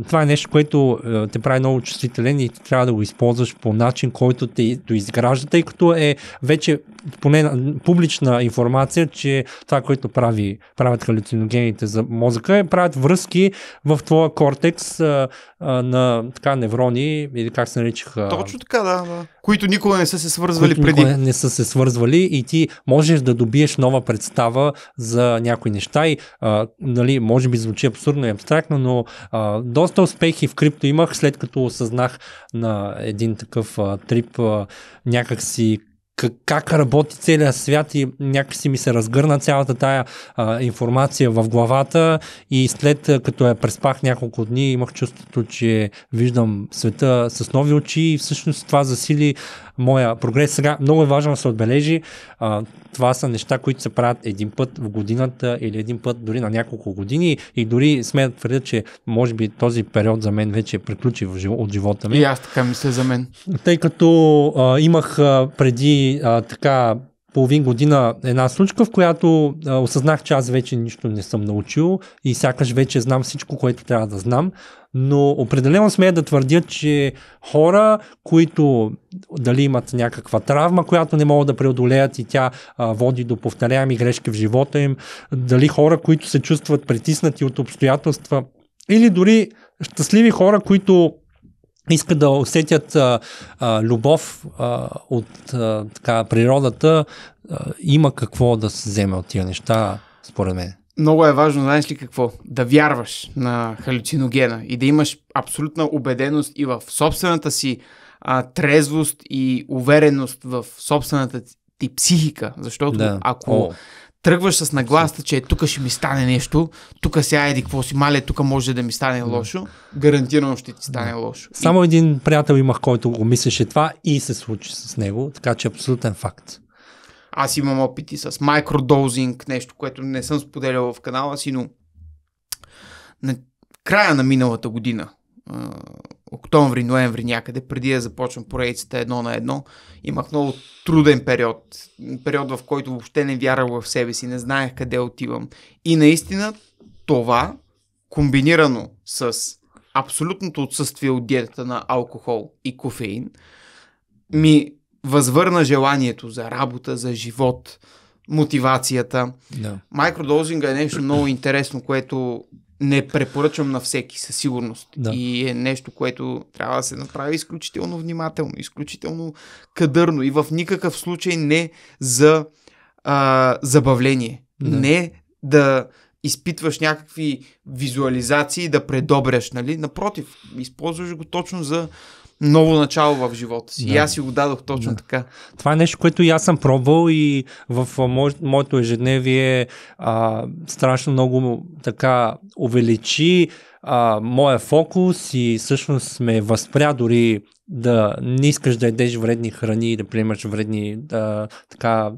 това е нещо, което те прави много чувствителен и трябва да го използваш по начин, който те доизгражда, тъй като е вече поне публична информация, че това, което прави, правят халюциногените за мозъка е правят връзки в твоя кортекс а, а, на така неврони или как се наричаха. Точно така, да. да. Които никога не са се свързвали които преди. Не, не са се свързвали и ти можеш да добиеш нова представа за някои неща и а, нали, може би звучи абсурдно и абстрактно, но а, доста успехи в крипто имах след като осъзнах на един такъв а, трип а, някакси как, как работи целият свят и някакси ми се разгърна цялата тая а, информация в главата и след като я преспах няколко дни имах чувството, че виждам света с нови очи и всъщност това засили моя прогрес. Сега много е важно да се отбележи. А, това са неща, които се правят един път в годината или един път дори на няколко години и дори сме да твърдят, че може би този период за мен вече е приключи от живота ми. И аз така мисля за мен. Тъй като а, имах а, преди а, така половин година една случка, в която а, осъзнах, че аз вече нищо не съм научил и сякаш вече знам всичко, което трябва да знам но определено смея да твърдя, че хора, които дали имат някаква травма, която не могат да преодолеят и тя а, води до повторяеми грешки в живота им, дали хора, които се чувстват притиснати от обстоятелства, или дори щастливи хора, които искат да усетят а, а, любов а, от а, така, природата, а, има какво да се вземе от тия неща, според мен много е важно, знаеш ли какво? Да вярваш на халюциногена и да имаш абсолютна убеденост и в собствената си а, трезвост и увереност в собствената ти психика. Защото да. ако О. тръгваш с нагласта, че тук ще ми стане нещо, тук сега еди какво си мале, тук може да ми стане лошо, гарантирано ще ти стане да. лошо. Само и... един приятел имах, който го мислеше това и се случи с него, така че е абсолютен факт. Аз имам опити с микродозинг, нещо, което не съм споделял в канала си, но на края на миналата година, октомври, ноември някъде, преди да започна поредицата едно на едно, имах много труден период. Период, в който въобще не вярвах в себе си, не знаех къде отивам. И наистина това, комбинирано с абсолютното отсъствие от диетата на алкохол и кофеин, ми възвърна желанието за работа, за живот, мотивацията. Да. Майкродозинга е нещо много интересно, което не препоръчвам на всеки със сигурност. Да. И е нещо, което трябва да се направи изключително внимателно, изключително кадърно и в никакъв случай не за а, забавление. Да. Не да изпитваш някакви визуализации да предобряш, нали? Напротив, използваш го точно за ново начало в живота си. Да. И аз си го дадох точно да. така. Това е нещо, което и аз съм пробвал и в мо... моето ежедневие а, страшно много така увеличи а, моя фокус и всъщност ме възпря дори да не искаш да ядеш вредни храни, да приемаш вредни да, така,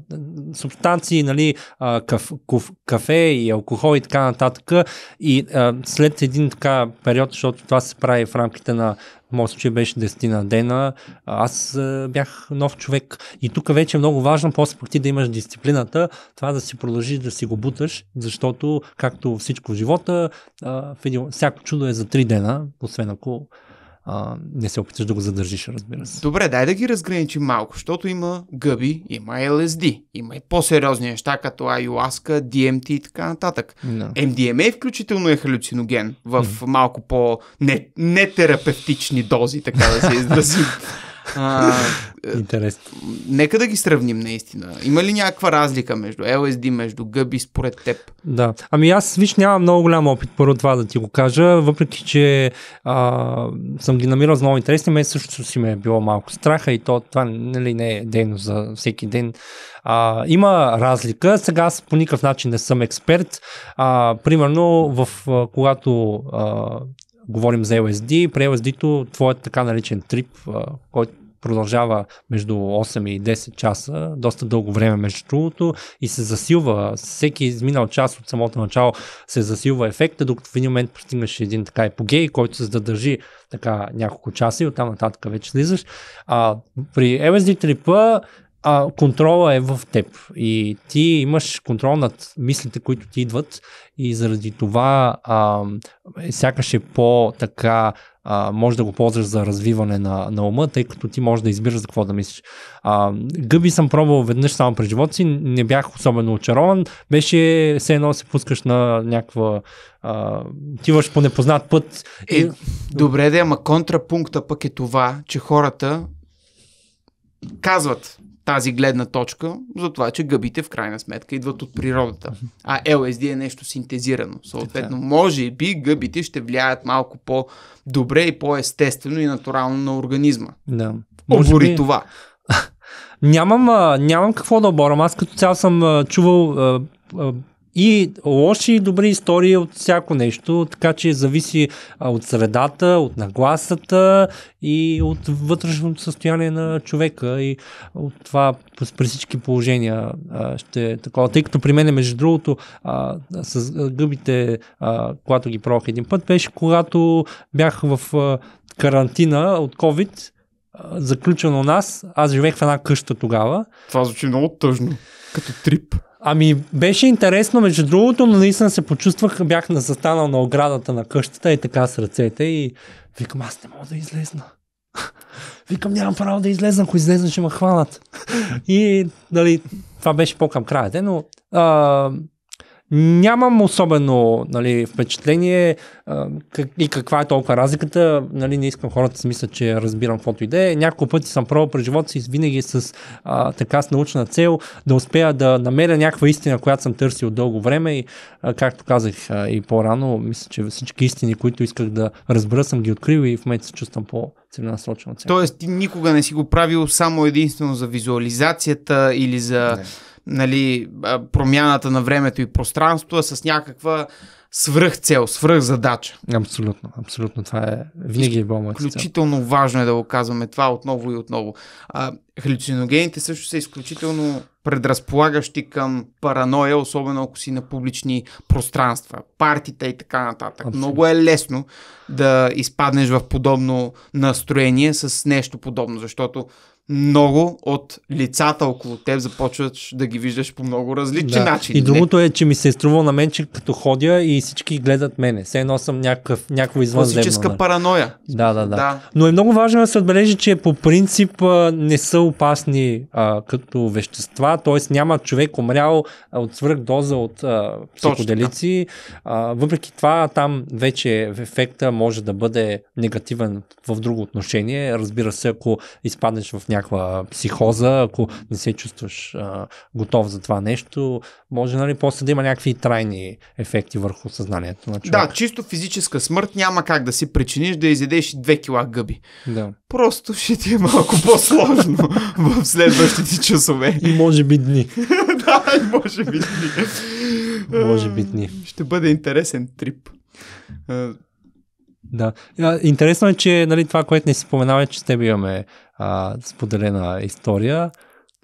субстанции, нали, а, каф, каф, кафе и алкохол и така нататък. И а, след един така период, защото това се прави в рамките на моят че беше 10 на дена, аз а, бях нов човек. И тук вече е много важно, после пък ти да имаш дисциплината, това да си продължиш да си го буташ, защото, както всичко в живота, а, всяко чудо е за 3 дена, освен ако а, не се опиташ да го задържиш, разбира се. Добре, дай да ги разграничим малко, защото има гъби, има LSD, има и по-сериозни неща, като аюаска, DMT и така нататък. No. MDMA включително е халюциноген в mm. малко по-нетерапевтични не дози, така да се изразим. Е, Интересно. Нека да ги сравним наистина. Има ли някаква разлика между LSD, между гъби според теб? Да. Ами аз виж нямам много голям опит, първо това да ти го кажа, въпреки че а, съм ги намирал за много интересни, мен също си ме е било малко страха и то това нали, не е дейно за всеки ден. А, има разлика. Сега аз по никакъв начин не съм експерт. А, примерно, в, когато а, говорим за LSD, при LSD-то твоят така наречен трип, който продължава между 8 и 10 часа, доста дълго време между другото и се засилва, всеки изминал час от самото начало се засилва ефекта, докато в един момент постигнеш един така епогей, който се задържи така няколко часа и оттам нататък вече слизаш. А, при LSD трипа а, контрола е в теб и ти имаш контрол над мислите, които ти идват и заради това а, е, сякаш е по-така а, може да го ползваш за развиване на, на ума, тъй като ти можеш да избираш за какво да мислиш. А, гъби съм пробвал веднъж само през живота си, не бях особено очарован, беше все едно се пускаш на някаква тиваш по непознат път. Е, и... Добре, да, ама контрапункта пък е това, че хората казват тази гледна точка за това, че гъбите в крайна сметка идват от природата. А LSD е нещо синтезирано. Съответно, може би гъбите ще влияят малко по-добре и по-естествено и натурално на организма. Да. Обори би... това. Нямам, а, нямам какво да оборам. Аз като цяло съм а, чувал а, и лоши и добри истории от всяко нещо, така че зависи от средата, от нагласата и от вътрешното състояние на човека и от това при всички положения ще е такова. Тъй като при мен, между другото, а, с гъбите, а, когато ги пробвах един път, беше когато бях в а, карантина от COVID, заключен у нас. Аз живеех в една къща тогава. Това звучи много тъжно, като трип. Ами беше интересно, между другото, но наистина се почувствах, бях на застанал на оградата на къщата и така с ръцете и викам, аз не мога да излезна. Викам, нямам право да излезна, ако излезна ще ме хванат. И, нали, това беше по-към края, е, но а, Нямам особено нали, впечатление и каква е толкова разликата. Нали, не искам хората да си мислят, че разбирам каквото иде. Няколко пъти съм пробвал през живота си, винаги с а, така с научна цел да успея да намеря някаква истина, която съм търсил дълго време и а, както казах а, и по-рано, мисля, че всички истини, които исках да разбера, съм ги открил и в момента се чувствам по целенасочено. Тоест ти никога не си го правил само единствено за визуализацията или за... Не нали, промяната на времето и пространството, а с някаква свръхцел, свръхзадача. Абсолютно, абсолютно. Това е винаги е бомба. Изключително важно е да го казваме това отново и отново. А, халюциногените също са изключително предразполагащи към параноя, особено ако си на публични пространства, партита и така нататък. Абсолютно. Много е лесно да изпаднеш в подобно настроение с нещо подобно, защото много от лицата около теб започваш да ги виждаш по много различни да. начини. И нали? другото е, че ми се е струвало на мен, че като ходя и всички гледат мене. Все едно съм някакъв, някакво извънземно. Класическа да. Нали? параноя. Да, да, да, да. Но е много важно да се отбележи, че по принцип не са опасни а, като вещества, т.е. няма човек умрял от свръхдоза от а, психоделици. А, въпреки това, там вече ефекта може да бъде негативен в друго отношение. Разбира се, ако изпаднеш в някакъв някаква психоза, ако не се чувстваш а, готов за това нещо, може нали, после да има някакви трайни ефекти върху съзнанието на човека. Да, чисто физическа смърт няма как да си причиниш да изядеш 2 кила гъби. Да. Просто ще ти е малко по-сложно в следващите часове. И може би дни. да, и може би дни. може би дни. Ще бъде интересен трип. Да. Интересно е, че нали, това, което не си споменава, че с теб имаме а, споделена история.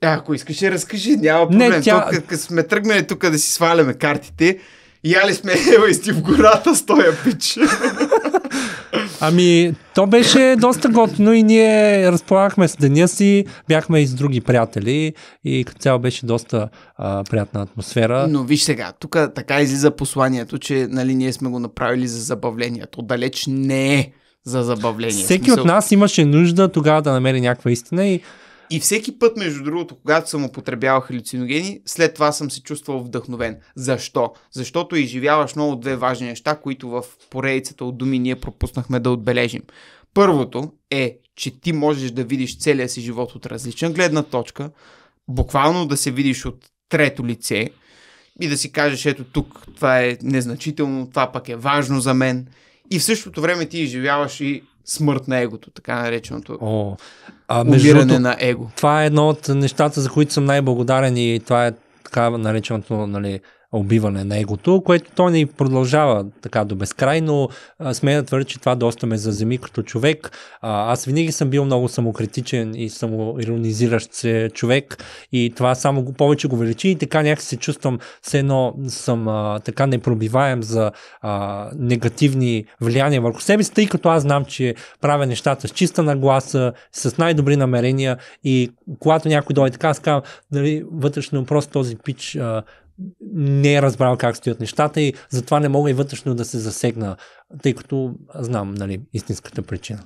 А, е, ако искаш, я разкажи, няма проблем. Не, тя... тук, като сме тръгнали тук да си сваляме картите, яли сме Ева и Стив гората с този пич. Ами, то беше доста готино и ние разполагахме с деня си, бяхме и с други приятели и като цяло беше доста а, приятна атмосфера. Но виж сега, тук така излиза посланието, че нали, ние сме го направили за забавлението. Далеч не е за забавление. Всеки смисъл... от нас имаше нужда тогава да намери някаква истина и и всеки път, между другото, когато съм употребявал халюциногени, след това съм се чувствал вдъхновен. Защо? Защото изживяваш много две важни неща, които в поредицата от думи ние пропуснахме да отбележим. Първото е, че ти можеш да видиш целия си живот от различна гледна точка, буквално да се видиш от трето лице и да си кажеш, ето тук това е незначително, това пък е важно за мен. И в същото време ти изживяваш и смърт на егото, така нареченото О, а, умиране на его. Това е едно от нещата, за които съм най-благодарен и това е така нареченото нали, убиване на егото, което той не продължава така до но Смея да твърда, че това доста ме заземи като човек. Аз винаги съм бил много самокритичен и самоиронизиращ се човек и това само го повече го величи и така някак се чувствам все едно съм а, така непробиваем за а, негативни влияния върху себе си, тъй като аз знам, че правя нещата с чиста нагласа, с най-добри намерения и когато някой дойде така, аз казвам, нали, вътрешно просто този пич а, не е разбрал как стоят нещата и затова не мога и вътрешно да се засегна, тъй като знам нали, истинската причина.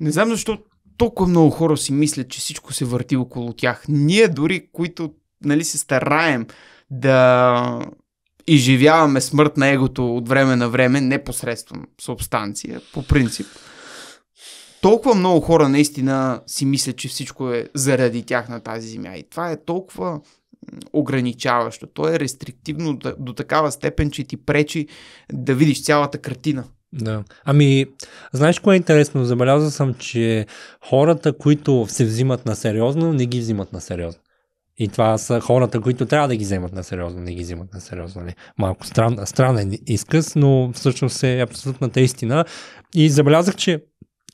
Не знам защо толкова много хора си мислят, че всичко се върти около тях. Ние дори, които нали, се стараем да изживяваме смърт на егото от време на време, не посредством субстанция, по принцип. Толкова много хора наистина си мислят, че всичко е заради тях на тази земя. И това е толкова ограничаващо. То е рестриктивно до, до такава степен, че ти пречи да видиш цялата картина. Да. Ами, знаеш кое е интересно? Забелязал съм, че хората, които се взимат на сериозно, не ги взимат на сериозно. И това са хората, които трябва да ги вземат на сериозно, не ги взимат на сериозно. Не. Нали? Малко стран, странен изказ, но всъщност е абсолютната истина. И забелязах, че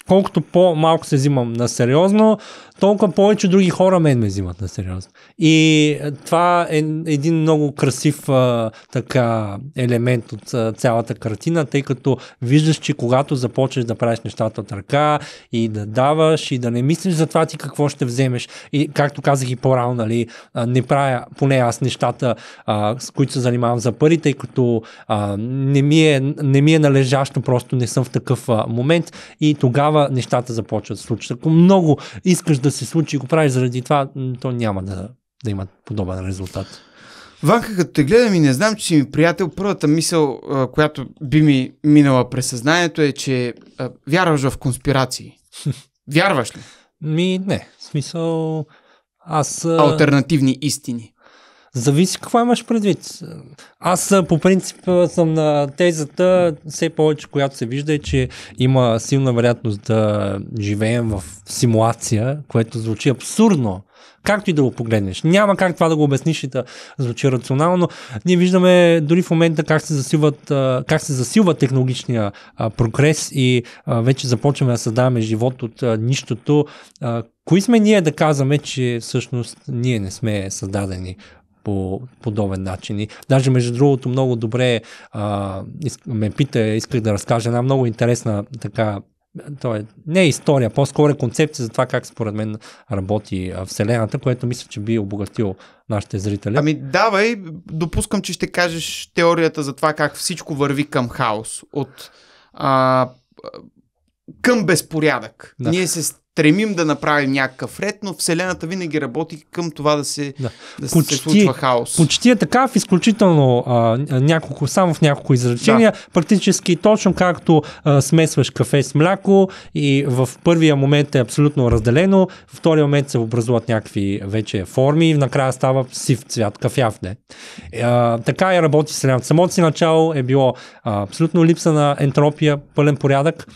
колкото по-малко се взимам на сериозно, толкова повече други хора мен ме взимат на сериозно. И е, това е един много красив а, така елемент от а, цялата картина, тъй като виждаш, че когато започнеш да правиш нещата от ръка и да даваш и да не мислиш за това ти какво ще вземеш. И както казах и по-рано, нали, не правя, поне аз нещата, а, с които се занимавам за пари, тъй като а, не, ми е, не ми е належащо, просто не съм в такъв а, момент и тогава нещата започват да случат. Ако много искаш да се случи и го правиш заради това, то няма да, да има подобен резултат. Ванка, като те гледам и не знам, че си ми приятел, първата мисъл, която би ми минала през съзнанието е, че вярваш в конспирации. Вярваш ли? Ми, не. В смисъл, аз... Альтернативни истини. Зависи какво имаш предвид. Аз по принцип съм на тезата, все повече, която се вижда е, че има силна вероятност да живеем в симулация, което звучи абсурдно. Както и да го погледнеш. Няма как това да го обясниш и да звучи рационално. Ние виждаме дори в момента как се засилват, как се засилва технологичния прогрес и вече започваме да създаваме живот от нищото. Кои сме ние да казваме, че всъщност ние не сме създадени по подобен начин. И даже между другото много добре а, ме пита, исках да разкажа една много интересна така то е, не е история, по-скоро е концепция за това как според мен работи Вселената, което мисля, че би обогатил нашите зрители. Ами давай, допускам, че ще кажеш теорията за това как всичко върви към хаос. От а, към безпорядък. Да. Ние се Тремим да направим някакъв ред, но Вселената винаги работи към това да се, да. Да почти, случва хаос. Почти е така, в изключително а, няколко, само в няколко изречения. Да. Практически точно както а, смесваш кафе с мляко и в първия момент е абсолютно разделено, в втория момент се образуват някакви вече форми и накрая става сив цвят, кафяв не. А, така и работи Вселената. Самото си начало е било а, абсолютно липса на ентропия, пълен порядък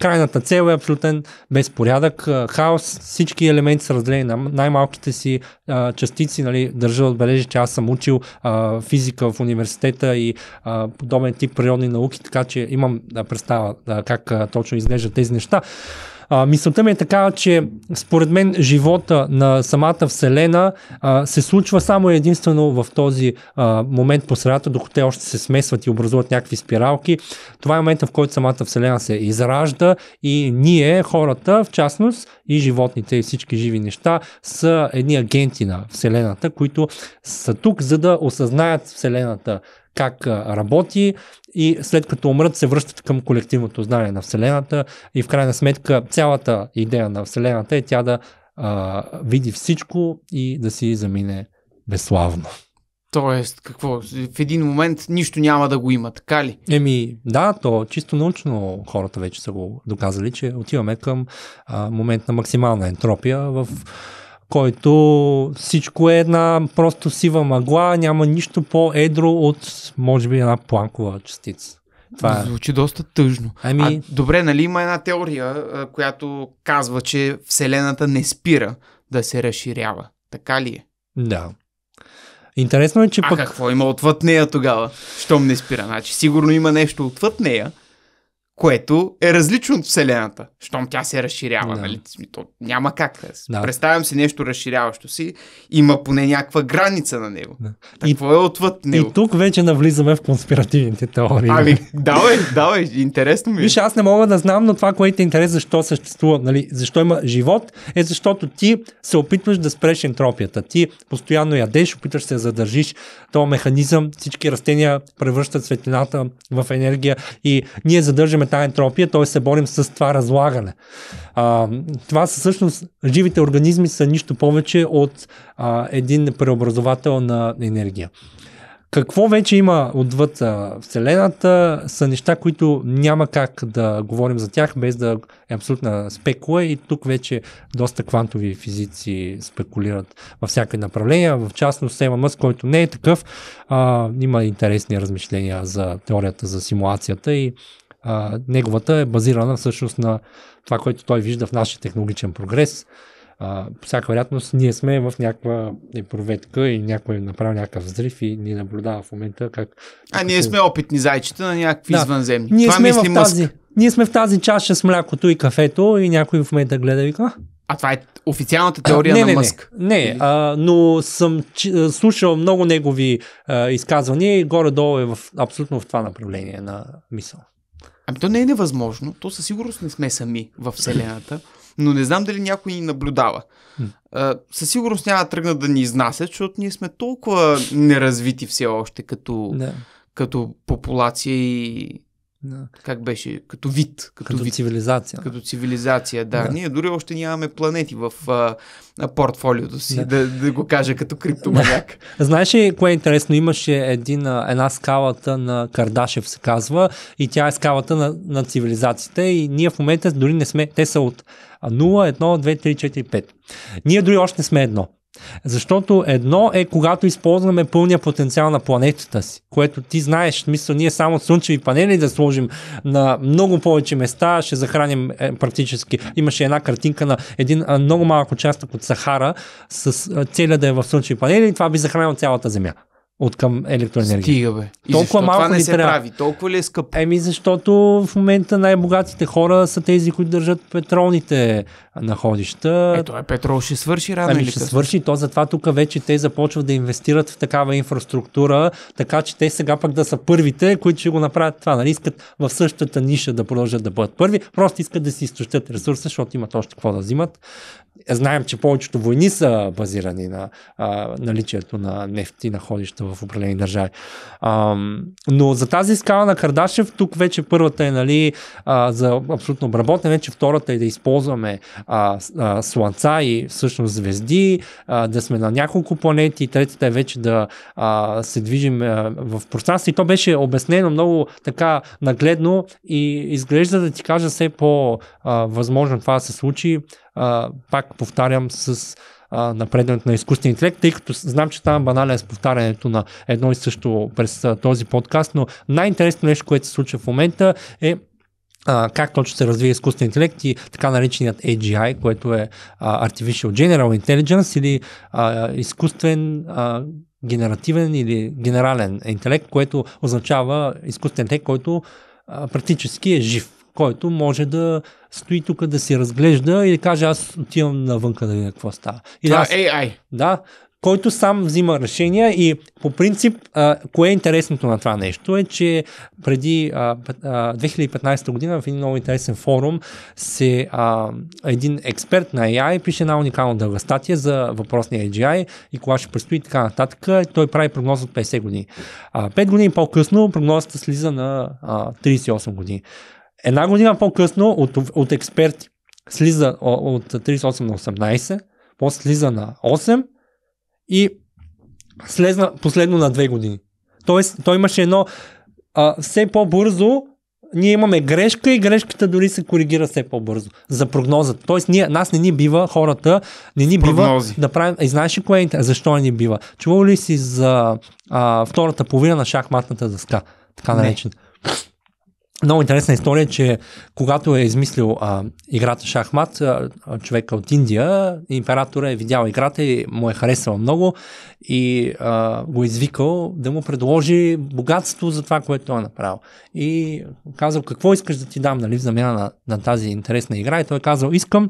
крайната цел е абсолютен безпорядък, хаос, всички елементи са разделени на най-малките си частици, нали, държа да отбележи, че аз съм учил физика в университета и подобен тип природни науки, така че имам да представа как точно изглеждат тези неща. А, мисълта ми е така, че според мен живота на самата Вселена а, се случва само единствено в този а, момент по средата, докато те още се смесват и образуват някакви спиралки. Това е момента, в който самата Вселена се изражда и ние, хората, в частност и животните и всички живи неща, са едни агенти на Вселената, които са тук, за да осъзнаят Вселената как работи и след като умрат се връщат към колективното знание на Вселената и в крайна сметка цялата идея на Вселената е тя да а, види всичко и да си замине безславно. Тоест, какво? В един момент нищо няма да го има, така ли? Еми, да, то чисто научно хората вече са го доказали, че отиваме към а, момент на максимална ентропия в който всичко е една просто сива мъгла, няма нищо по-едро от, може би, една планкова частица. Това е. Звучи доста тъжно. Ами... А, добре, нали има една теория, която казва, че Вселената не спира да се разширява. Така ли е? Да. Интересно е, че а пък... какво има отвъд нея тогава, щом не спира? Значи сигурно има нещо отвъд нея, което е различно от Вселената, щом тя се разширява. Да. Нали? То няма как. Да. Представям си нещо разширяващо си, има поне някаква граница на него. Да. Какво е отвъд него? И тук вече навлизаме в конспиративните теории. Ами, давай, давай, интересно ми. Е. Виж, аз не мога да знам, но това, което е интересно, защо съществува, нали, защо има живот, е защото ти се опитваш да спреш ентропията. Ти постоянно ядеш, опитваш се да задържиш този механизъм, всички растения превръщат светлината в енергия и ние задържаме наричаме тази ентропия, т.е. се борим с това разлагане. А, това са всъщност, живите организми са нищо повече от а, един преобразовател на енергия. Какво вече има отвъд а, Вселената са неща, които няма как да говорим за тях без да е абсолютна спекула и тук вече доста квантови физици спекулират във всяка направление. В частност Сема Мъс, който не е такъв, а, има интересни размишления за теорията за симулацията и а, неговата е базирана всъщност на това, което той вижда в нашия технологичен прогрес. А, по всяка вероятност ние сме в някаква проветка и някой е направи някакъв взрив и ни наблюдава в момента как... А ние сме опитни зайчета на някакви да. извънземни. Ние това сме мисли в тази, Ние сме в тази чаша с млякото и кафето и някой в момента гледа и вика... А това е официалната теория не, на не, Мъск. Не, не а, но съм ч... слушал много негови а, изказвания и горе-долу е в, абсолютно в това направление на мисъл. Ами то не е невъзможно, то със сигурност не сме сами в Вселената, но не знам дали някой ни наблюдава. А, със сигурност няма да тръгна да ни изнасят, защото ние сме толкова неразвити все още като, да. като популация и да. Как беше? Като вид. Като, като вид. цивилизация. Като цивилизация, да. да. Ние дори още нямаме планети в а, на портфолиото си, да. Да, да го кажа като криптоманяк. Да. Знаеш ли кое е интересно? Имаше един, една скалата на Кардашев, се казва, и тя е скалата на, на цивилизацията. И ние в момента дори не сме. Те са от 0, 1, 2, 3, 4, 5. Ние дори още не сме едно. Защото едно е когато използваме пълния потенциал на планетата си, което ти знаеш, мисля, ние само слънчеви панели да сложим на много повече места, ще захраним е, практически. Имаше една картинка на един а, много малък участък от Сахара с целя да е в слънчеви панели и това би захранило цялата Земя от към електроенергия. Стига, бе. И толкова малко това не се трябва. прави? Толкова ли е скъпо? Еми, защото в момента най-богатите хора са тези, които държат петролните находища. Ето, е, петрол ще свърши рано ами, или ще свърши. То затова тук вече те започват да инвестират в такава инфраструктура, така че те сега пък да са първите, които ще го направят това. Нали? Искат в същата ниша да продължат да бъдат първи. Просто искат да си изтощат ресурса, защото имат още какво да взимат. Знаем, че повечето войни са базирани на а, наличието на нефти находища в определени държави. А, но за тази скала на Кардашев, тук вече първата е нали, а, за абсолютно обработена, вече втората е да използваме а, а, слънца и всъщност звезди, а, да сме на няколко планети, третата е вече да а, се движим а, в пространство. И то беше обяснено много така нагледно и изглежда да ти кажа все по-възможно това да се случи а, пак повтарям, с а, напредването на изкуствен интелект, тъй като знам, че там банален е с повтарянето на едно и също през а, този подкаст, но най-интересното нещо, което се случва в момента е Uh, как точно се развива изкуствен интелект и така нареченият AGI, което е uh, Artificial General Intelligence или uh, изкуствен uh, генеративен или генерален интелект, което означава изкуствен интелект, който uh, практически е жив който може да стои тук да си разглежда и да каже аз отивам навънка да видя какво става. И да, аз, е AI. Да, който сам взима решения и по принцип, а, кое е интересното на това нещо е, че преди а, а, 2015 година в един много интересен форум се а, един експерт на AI пише една уникална дълга статия за въпросния AGI и кога ще предстои така нататък. Той прави прогноз от 50 години. А, 5 години по-късно прогнозата слиза на а, 38 години. Една година по-късно от, от експерти слиза от 38 на 18, после слиза на 8 и слезна последно на 2 години. Тоест, той имаше едно а, все по-бързо ние имаме грешка и грешката дори се коригира все по-бързо за прогнозата. Тоест, ние, нас не ни бива хората, не ни Прогнози. бива да правим. И знаеш ли кое е Защо не ни бива? Чувал ли си за а, втората половина на шахматната дъска? Така наречена. Много интересна история, е, че когато е измислил а, играта шахмат, а, човека от Индия, императора е видял играта и му е харесала много и а, го е извикал да му предложи богатство за това, което той е направил. И казал, какво искаш да ти дам нали, в замяна на, на тази интересна игра? И той е казал, искам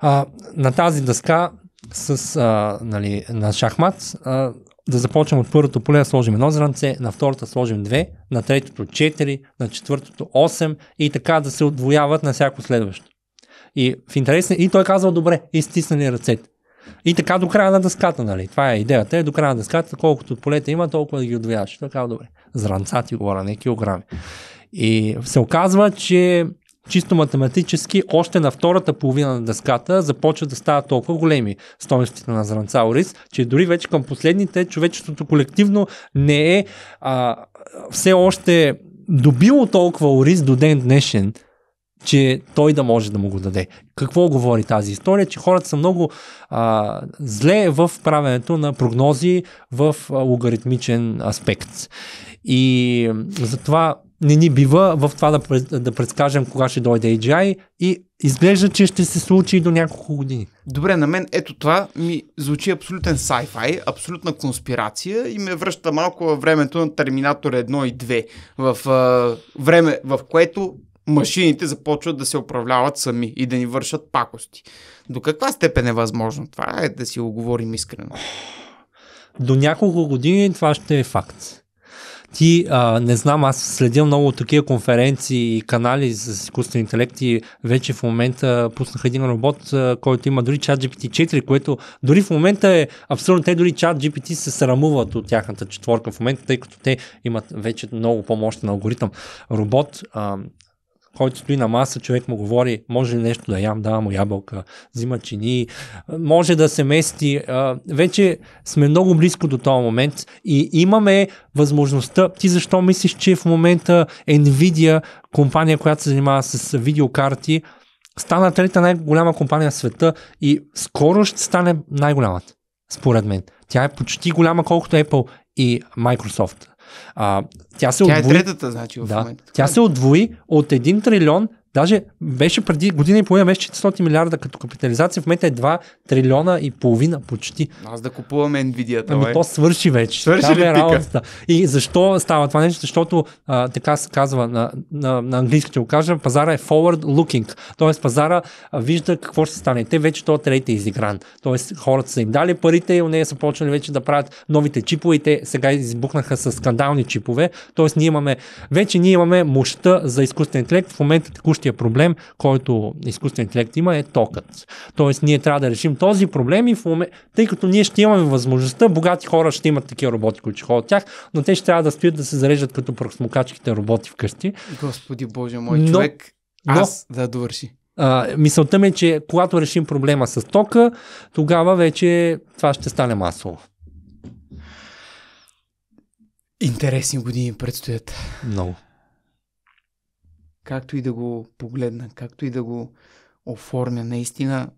а, на тази дъска с, а, нали, на шахмат а, да започнем от първото поле, да сложим едно зранце, на втората сложим две, на третото четири, на четвъртото 8 и така да се отвояват на всяко следващо. И в интерес и той казва, добре, и стиснали ръцете. И така до края на дъската, нали? Това е идеята. Е до края на дъската, колкото полета има, толкова да ги отвояваш. Той казва, добре, зранца ти говоря, не килограми. И се оказва, че чисто математически, още на втората половина на дъската започват да стават толкова големи стоеностите на Зранца Орис, че дори вече към последните човечеството колективно не е а, все още добило толкова ориз до ден днешен, че той да може да му го даде. Какво говори тази история? Че хората са много а, зле в правенето на прогнози в а, логаритмичен аспект. И затова не ни бива в това да, да предскажем кога ще дойде AGI и изглежда, че ще се случи и до няколко години. Добре, на мен ето това ми звучи абсолютен sci-fi, абсолютна конспирация и ме връща малко във времето на Терминатор 1 и 2, в а, време в което машините започват да се управляват сами и да ни вършат пакости. До каква степен е възможно това? Е да си го говорим искрено. До няколко години това ще е факт. Ти, а, не знам, аз следя много такива конференции и канали за изкуствен интелект и вече в момента пуснаха един робот, а, който има дори чат GPT-4, което дори в момента е абсурдно. Те дори чат GPT се срамуват от тяхната четворка в момента, тъй като те имат вече много по-мощен алгоритъм. Робот, а, който стои на маса, човек му говори, може ли нещо да ям, дава му ябълка, взима чини, може да се мести. Вече сме много близко до този момент и имаме възможността. Ти защо мислиш, че в момента Nvidia, компания, която се занимава с видеокарти, стана трета най-голяма компания в света и скоро ще стане най-голямата, според мен. Тя е почти голяма колкото Apple и Microsoft. А, тя се тя е отвои, е третата, значи, в да, момента. Тя се отвои от 1 трилион Даже беше преди година и половина беше 400 милиарда като капитализация, в момента е 2 трилиона и половина почти. Аз да купувам Nvidia. Ами то свърши вече. Свърши е ли е работата. И защо става това нещо? Защото а, така се казва на, на, на английски, ще го кажа, пазара е forward looking. Тоест пазара вижда какво ще стане. Те вече то трейд е изигран. Тоест хората са им дали парите и у нея са почнали вече да правят новите чипове и те сега избухнаха с скандални чипове. Тоест ние имаме, вече ние имаме мощта за изкуствен интелект. В момента Следващия проблем, който изкуствен интелект има е токът. Тоест ние трябва да решим този проблем и в момент, тъй като ние ще имаме възможността, богати хора ще имат такива роботи, които ще ходят тях, но те ще трябва да стоят да се зареждат като проксмокачките роботи вкъщи. Господи Боже мой, но, човек, аз но, да довърши. А, мисълта ми е, че когато решим проблема с тока, тогава вече това ще стане масово. Интересни години предстоят. Много. No както и да го погледна, както и да го оформя. Наистина,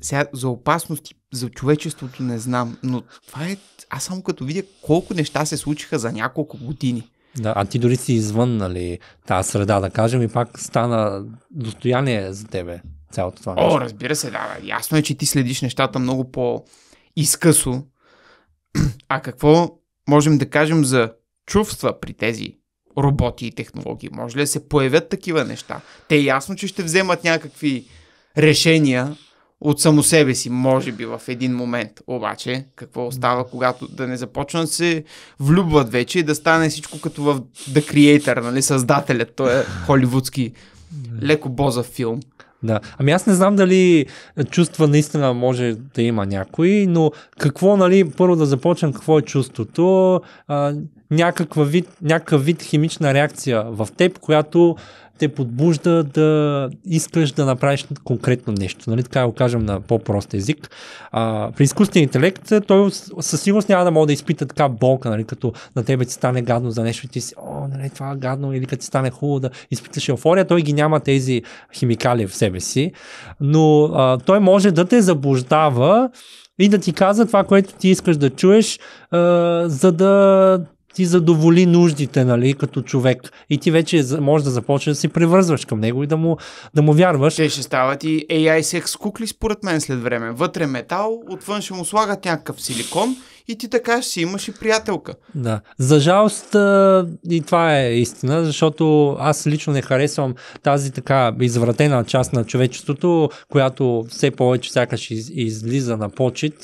сега за опасности, за човечеството не знам, но това е, аз само като видя колко неща се случиха за няколко години. Да, а ти дори си извън нали, тази среда, да кажем, и пак стана достояние за тебе цялото това нещо. О, разбира се, да, да. Ясно е, че ти следиш нещата много по-изкъсо. А какво можем да кажем за чувства при тези роботи и технологии? Може ли да се появят такива неща? Те е ясно, че ще вземат някакви решения от само себе си, може би в един момент. Обаче, какво остава, когато да не започнат да се влюбват вече и да стане всичко като в The Creator, нали, създателят, той е холивудски леко боза филм. Да. Ами аз не знам дали чувства наистина може да има някой, но какво, нали, първо да започнем, какво е чувството, а, някаква вид, някакъв вид химична реакция в теб, която те подбужда да искаш да направиш конкретно нещо. Нали? Така го кажем на по-прост език. А, при изкуствения интелект е, той със сигурност няма да може да изпита така болка, нали? като на тебе ти стане гадно за нещо и ти си, о, нали, това е гадно, или като ти стане хубаво да изпиташ еуфория, той ги няма тези химикали в себе си. Но а, той може да те заблуждава и да ти каза това, което ти искаш да чуеш, а, за да ти задоволи нуждите, нали, като човек. И ти вече можеш да започнеш да си превързваш към него и да му, да му вярваш. Те ще стават и AI секс кукли, според мен, след време. Вътре метал, отвън ще му слагат някакъв силикон и ти така си имаш и приятелка. Да. За жалост и това е истина, защото аз лично не харесвам тази така извратена част на човечеството, която все повече сякаш из, излиза на почет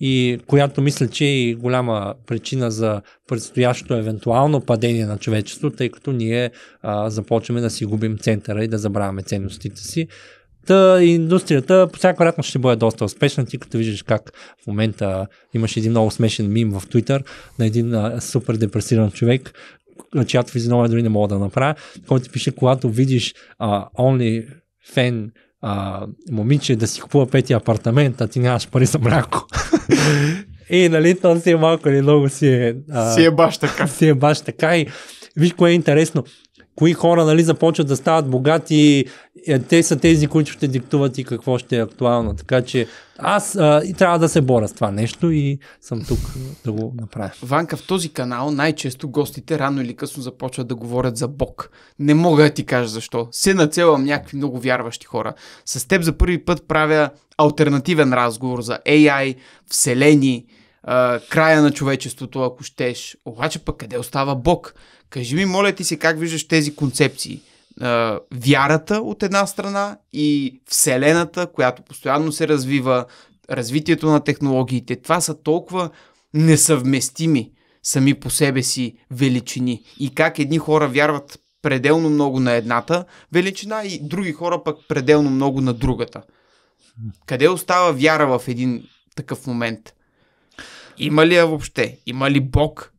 и която мисля, че е и голяма причина за предстоящото евентуално падение на човечеството, тъй като ние а, започваме да си губим центъра и да забравяме ценностите си. Та индустрията по всяка вероятност ще бъде доста успешна. Ти като виждаш как в момента имаш един много смешен мим в Twitter на един а, супер депресиран човек, чиято физиономия дори не мога да направя, който пише, когато видиш а, only фен а, момиче да си купува петия апартамент, а ти нямаш пари за мляко. И нали, то си е малко или много си е... А, си е баш така. Си е баш така и виж кое е интересно кои хора нали, започват да стават богати, е, те са тези, които ще диктуват и какво ще е актуално. Така че аз а, и трябва да се боря с това нещо и съм тук да го направя. Ванка, в този канал най-често гостите рано или късно започват да говорят за Бог. Не мога да ти кажа защо. Се нацелвам някакви много вярващи хора. С теб за първи път правя альтернативен разговор за AI, вселени, края на човечеството, ако щеш. Обаче пък къде остава Бог? Кажи ми, моля ти се, как виждаш тези концепции? Вярата от една страна и Вселената, която постоянно се развива, развитието на технологиите. Това са толкова несъвместими сами по себе си величини. И как едни хора вярват пределно много на едната величина и други хора пък пределно много на другата. Къде остава вяра в един такъв момент? Има ли я въобще? Има ли Бог?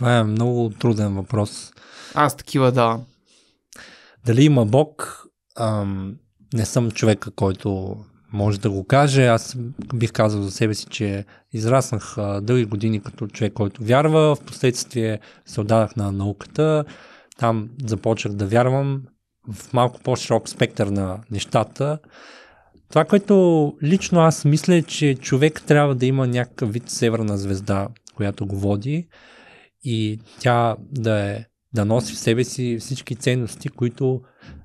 Това е много труден въпрос. Аз такива да. Дали има Бог? Ам, не съм човека, който може да го каже. Аз бих казал за себе си, че израснах а, дълги години като човек, който вярва. В последствие се отдадах на науката. Там започнах да вярвам в малко по-широк спектър на нещата. Това, което лично аз мисля, е, че човек трябва да има някакъв вид северна звезда, която го води и тя да, е, да носи в себе си всички ценности, които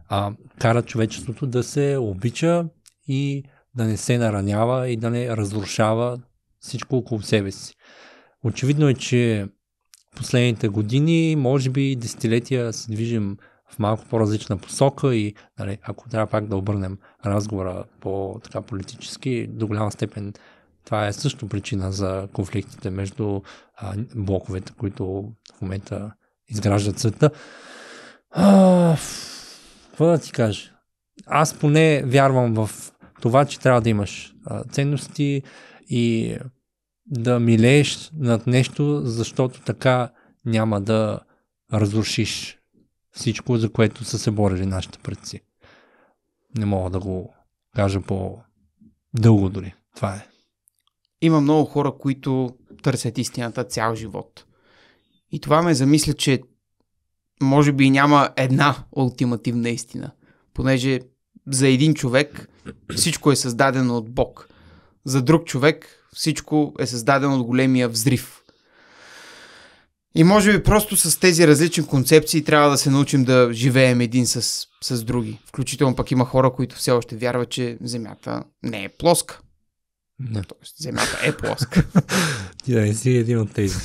а, карат човечеството да се обича и да не се наранява и да не разрушава всичко около себе си. Очевидно е, че последните години, може би десетилетия се движим в малко по-различна посока и нали, ако трябва пак да обърнем разговора по политически, до голяма степен това е също причина за конфликтите между а, блоковете, които в момента изграждат света. какво да ти кажа? Аз поне вярвам в това, че трябва да имаш а, ценности и да милееш над нещо, защото така няма да разрушиш всичко, за което са се борили нашите предци. Не мога да го кажа по-дълго дори. Това е. Има много хора, които търсят истината цял живот. И това ме замисля, че може би няма една ултимативна истина, понеже за един човек всичко е създадено от Бог. За друг човек всичко е създадено от големия взрив. И може би просто с тези различни концепции трябва да се научим да живеем един с, с други. Включително пък има хора, които все още вярват, че Земята не е плоска. Не. Тоест, земята е плоска. Ти да не си един от тези.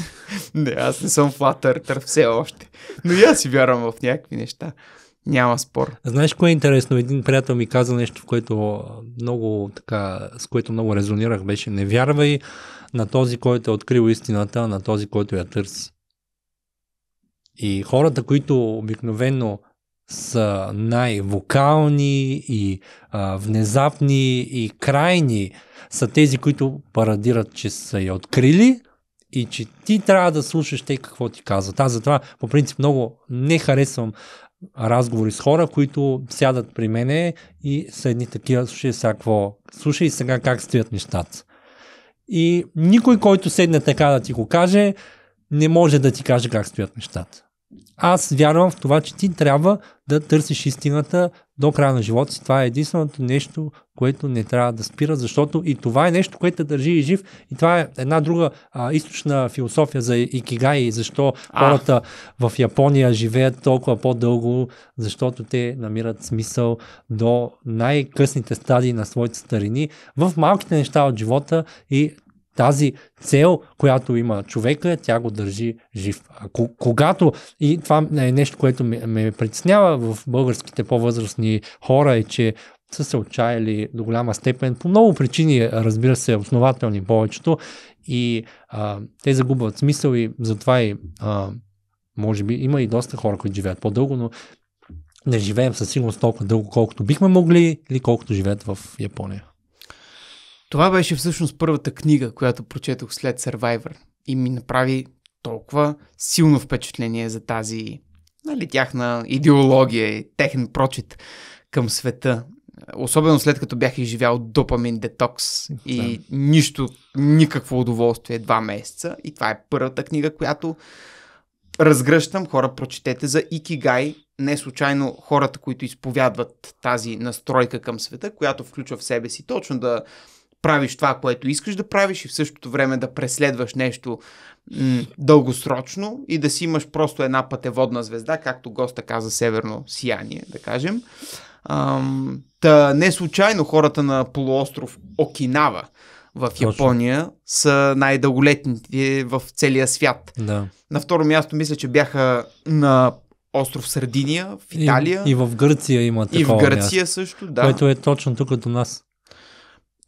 не, аз не съм флатъртър все още. Но и аз си вярвам в някакви неща. Няма спор. Знаеш кое е интересно? Един приятел ми каза нещо, в което много, така, с което много резонирах беше не вярвай на този, който е открил истината, на този, който я търси. И хората, които обикновено са най-вокални и а, внезапни и крайни, са тези, които парадират, че са я открили и че ти трябва да слушаш те какво ти казват. Аз затова по принцип много не харесвам разговори с хора, които сядат при мене и са едни такива, слушай сега какво, слушай сега как стоят нещата. И никой, който седне така да ти го каже, не може да ти каже как стоят нещата аз вярвам в това, че ти трябва да търсиш истината до края на живота си. Това е единственото нещо, което не трябва да спира, защото и това е нещо, което държи и жив. И това е една друга а, източна философия за икигай и защо а. хората в Япония живеят толкова по-дълго, защото те намират смисъл до най-късните стадии на своите старини в малките неща от живота и тази цел, която има човека, тя го държи жив. Когато, и това е нещо, което ме, ме притеснява в българските по-възрастни хора, е, че са се отчаяли до голяма степен, по много причини, разбира се, основателни повечето, и а, те загубват смисъл и затова и, а, може би, има и доста хора, които живеят по-дълго, но не живеем със сигурност толкова дълго, колкото бихме могли или колкото живеят в Япония. Това беше всъщност първата книга, която прочетох след Survivor и ми направи толкова силно впечатление за тази нали, тяхна идеология и техен прочит към света. Особено след като бях изживял допамин детокс да. и нищо, никакво удоволствие два месеца. И това е първата книга, която разгръщам. Хора, прочетете за Икигай. Не случайно хората, които изповядват тази настройка към света, която включва в себе си точно да правиш това, което искаш да правиш и в същото време да преследваш нещо м- дългосрочно и да си имаш просто една пътеводна звезда, както госта каза Северно Сияние, да кажем. Ам, та не случайно хората на полуостров Окинава в Япония Точно. са най-дълголетните в целия свят. Да. На второ място мисля, че бяха на остров Сърдиния в Италия. И, и в Гърция има такова И в Гърция място, също, да. Което е точно тук до нас.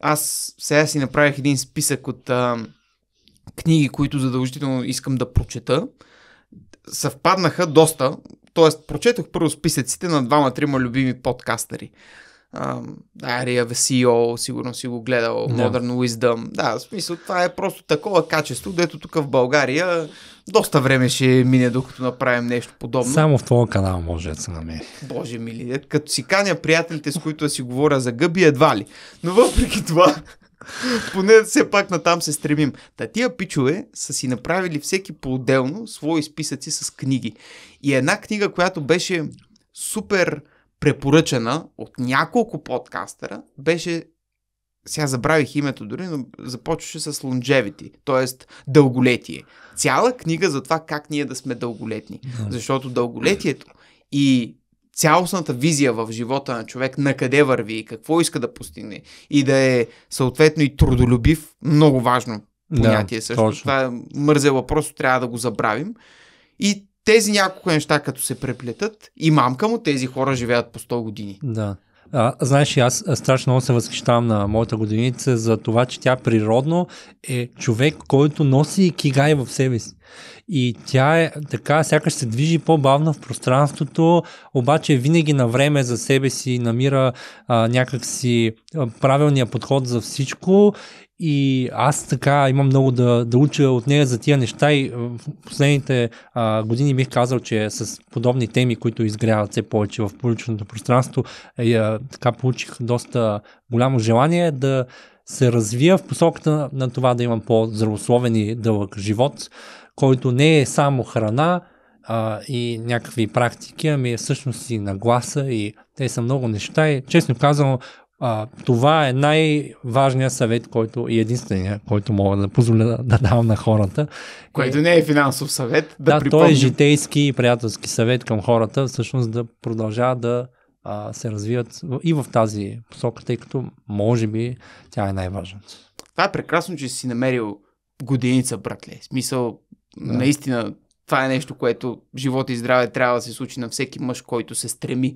Аз сега си направих един списък от а, книги, които задължително искам да прочета. Съвпаднаха доста, т.е. прочетох първо списъците на двама-трима любими подкастери. Ария Весио, e сигурно си го гледал, yeah. Modern Wisdom. Да, в смисъл това е просто такова качество, дето тук в България доста време ще мине, докато направим нещо подобно. Само в твоя канал може да се намери. Боже мили, е, като си каня приятелите, с които да си говоря за гъби, едва ли. Но въпреки това, поне все пак натам се стремим. Та тия пичове са си направили всеки по-отделно свои списъци с книги. И една книга, която беше супер препоръчана от няколко подкастера, беше сега забравих името дори, но започваше с longevity, т.е. дълголетие. Цяла книга за това как ние да сме дълголетни. Защото дълголетието и цялостната визия в живота на човек, на къде върви и какво иска да постигне и да е съответно и трудолюбив, много важно понятие да, също. Точно. Това е мързел въпрос, трябва да го забравим. И тези няколко неща, като се преплетат, и мамка му тези хора живеят по 100 години. Да. А, знаеш, аз страшно много се възхищавам на моята годиница за това, че тя природно е човек, който носи кигай в себе си. И тя е така, сякаш се движи по-бавно в пространството, обаче винаги на време за себе си намира а, някакси правилния подход за всичко и аз така имам много да, да уча от нея за тия неща и в последните а, години бих казал, че с подобни теми, които изгряват все повече в публичното пространство, е, а, така получих доста голямо желание да се развия в посоката на, на това да имам по-здравословен и дълъг живот, който не е само храна, а, и някакви практики, ами е всъщност и нагласа и те са много неща и честно казано а, това е най-важният съвет, който и единствения, който мога да позволя да, да дам на хората. Което е, не е финансов съвет. Да, да припомним... той е житейски и приятелски съвет към хората, всъщност да продължават да а, се развиват и в тази посока, тъй като може би тя е най-важната. Това е прекрасно, че си намерил годиница, братле. Смисъл, да. наистина това е нещо, което живот и здраве трябва да се случи на всеки мъж, който се стреми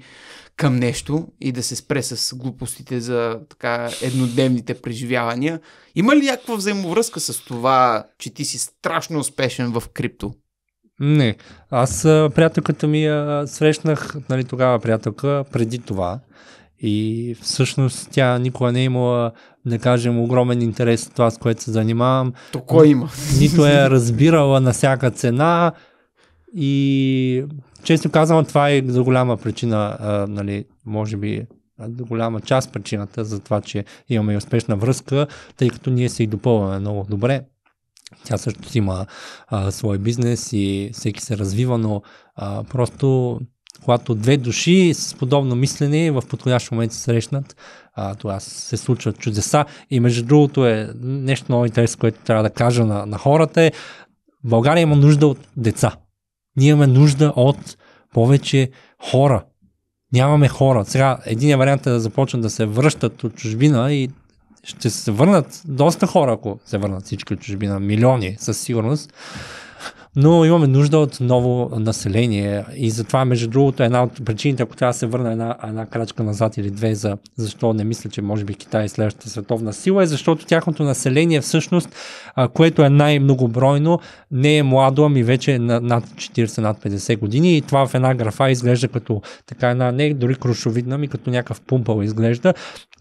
към нещо и да се спре с глупостите за така еднодневните преживявания. Има ли някаква взаимовръзка с това, че ти си страшно успешен в крипто? Не. Аз приятелката ми я срещнах, нали, тогава приятелка, преди това. И всъщност тя никога не е имала да кажем, огромен интерес от това, с което се занимавам. То кой има? Нито е разбирала на всяка цена и честно казвам, това е за голяма причина, а, нали, може би до голяма част причината за това, че имаме и успешна връзка, тъй като ние се и допълваме много добре. Тя също си има а, свой бизнес и всеки се развива, но а, просто когато две души с подобно мислене в подходящ момент се срещнат, а, това се случват чудеса. И между другото е нещо много интересно, което трябва да кажа на, на хората е, България има нужда от деца. Ние имаме нужда от повече хора. Нямаме хора. Сега, един вариант е да започнат да се връщат от чужбина и ще се върнат доста хора, ако се върнат всички от чужбина. Милиони, със сигурност но имаме нужда от ново население и затова, между другото, една от причините, ако трябва да се върна една, една крачка назад или две за защо не мисля, че може би Китай е следващата световна сила, е защото тяхното население всъщност, а, което е най-многобройно, не е младо, ами вече е над 40, над 50 години и това в една графа изглежда като така една, не дори крушовидна, ми като някакъв пумпал изглежда.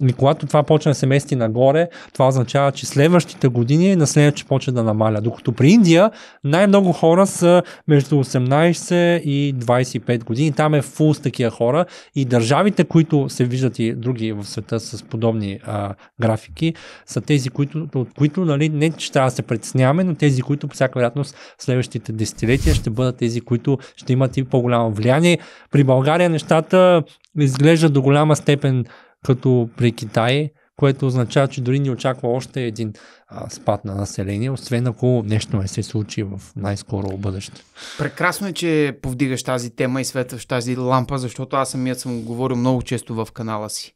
И когато това почне да се мести нагоре, това означава, че следващите години населението ще почне да намаля. Докато при Индия най-много хора хора са между 18 и 25 години. Там е фул с такива хора и държавите, които се виждат и други в света с подобни а, графики, са тези, които, от които нали, не че трябва да се притесняваме, но тези, които по всяка вероятност в следващите десетилетия ще бъдат тези, които ще имат и по-голямо влияние. При България нещата изглеждат до голяма степен като при Китай, което означава, че дори ни очаква още един а, спад на население, освен ако нещо не се случи в най-скоро бъдеще. Прекрасно е, че повдигаш тази тема и светваш тази лампа, защото аз самият съм говорил много често в канала си.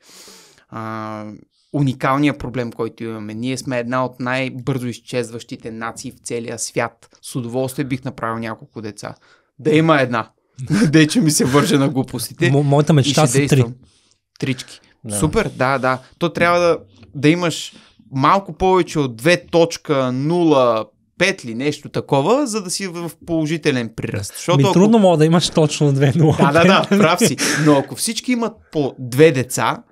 А, уникалният проблем, който имаме. Ние сме една от най-бързо изчезващите нации в целия свят. С удоволствие бих направил няколко деца. Да има една. Дей, че ми се върже на глупостите. Мо, моята мечта са три. Трички. Да. Супер, да, да. То трябва да, да имаш малко повече от 2.05 ли нещо такова, за да си в положителен приръст. Защото Ми, ако... трудно мога да имаш точно 2.0. Да, да, да, прав си. Но ако всички имат по две деца,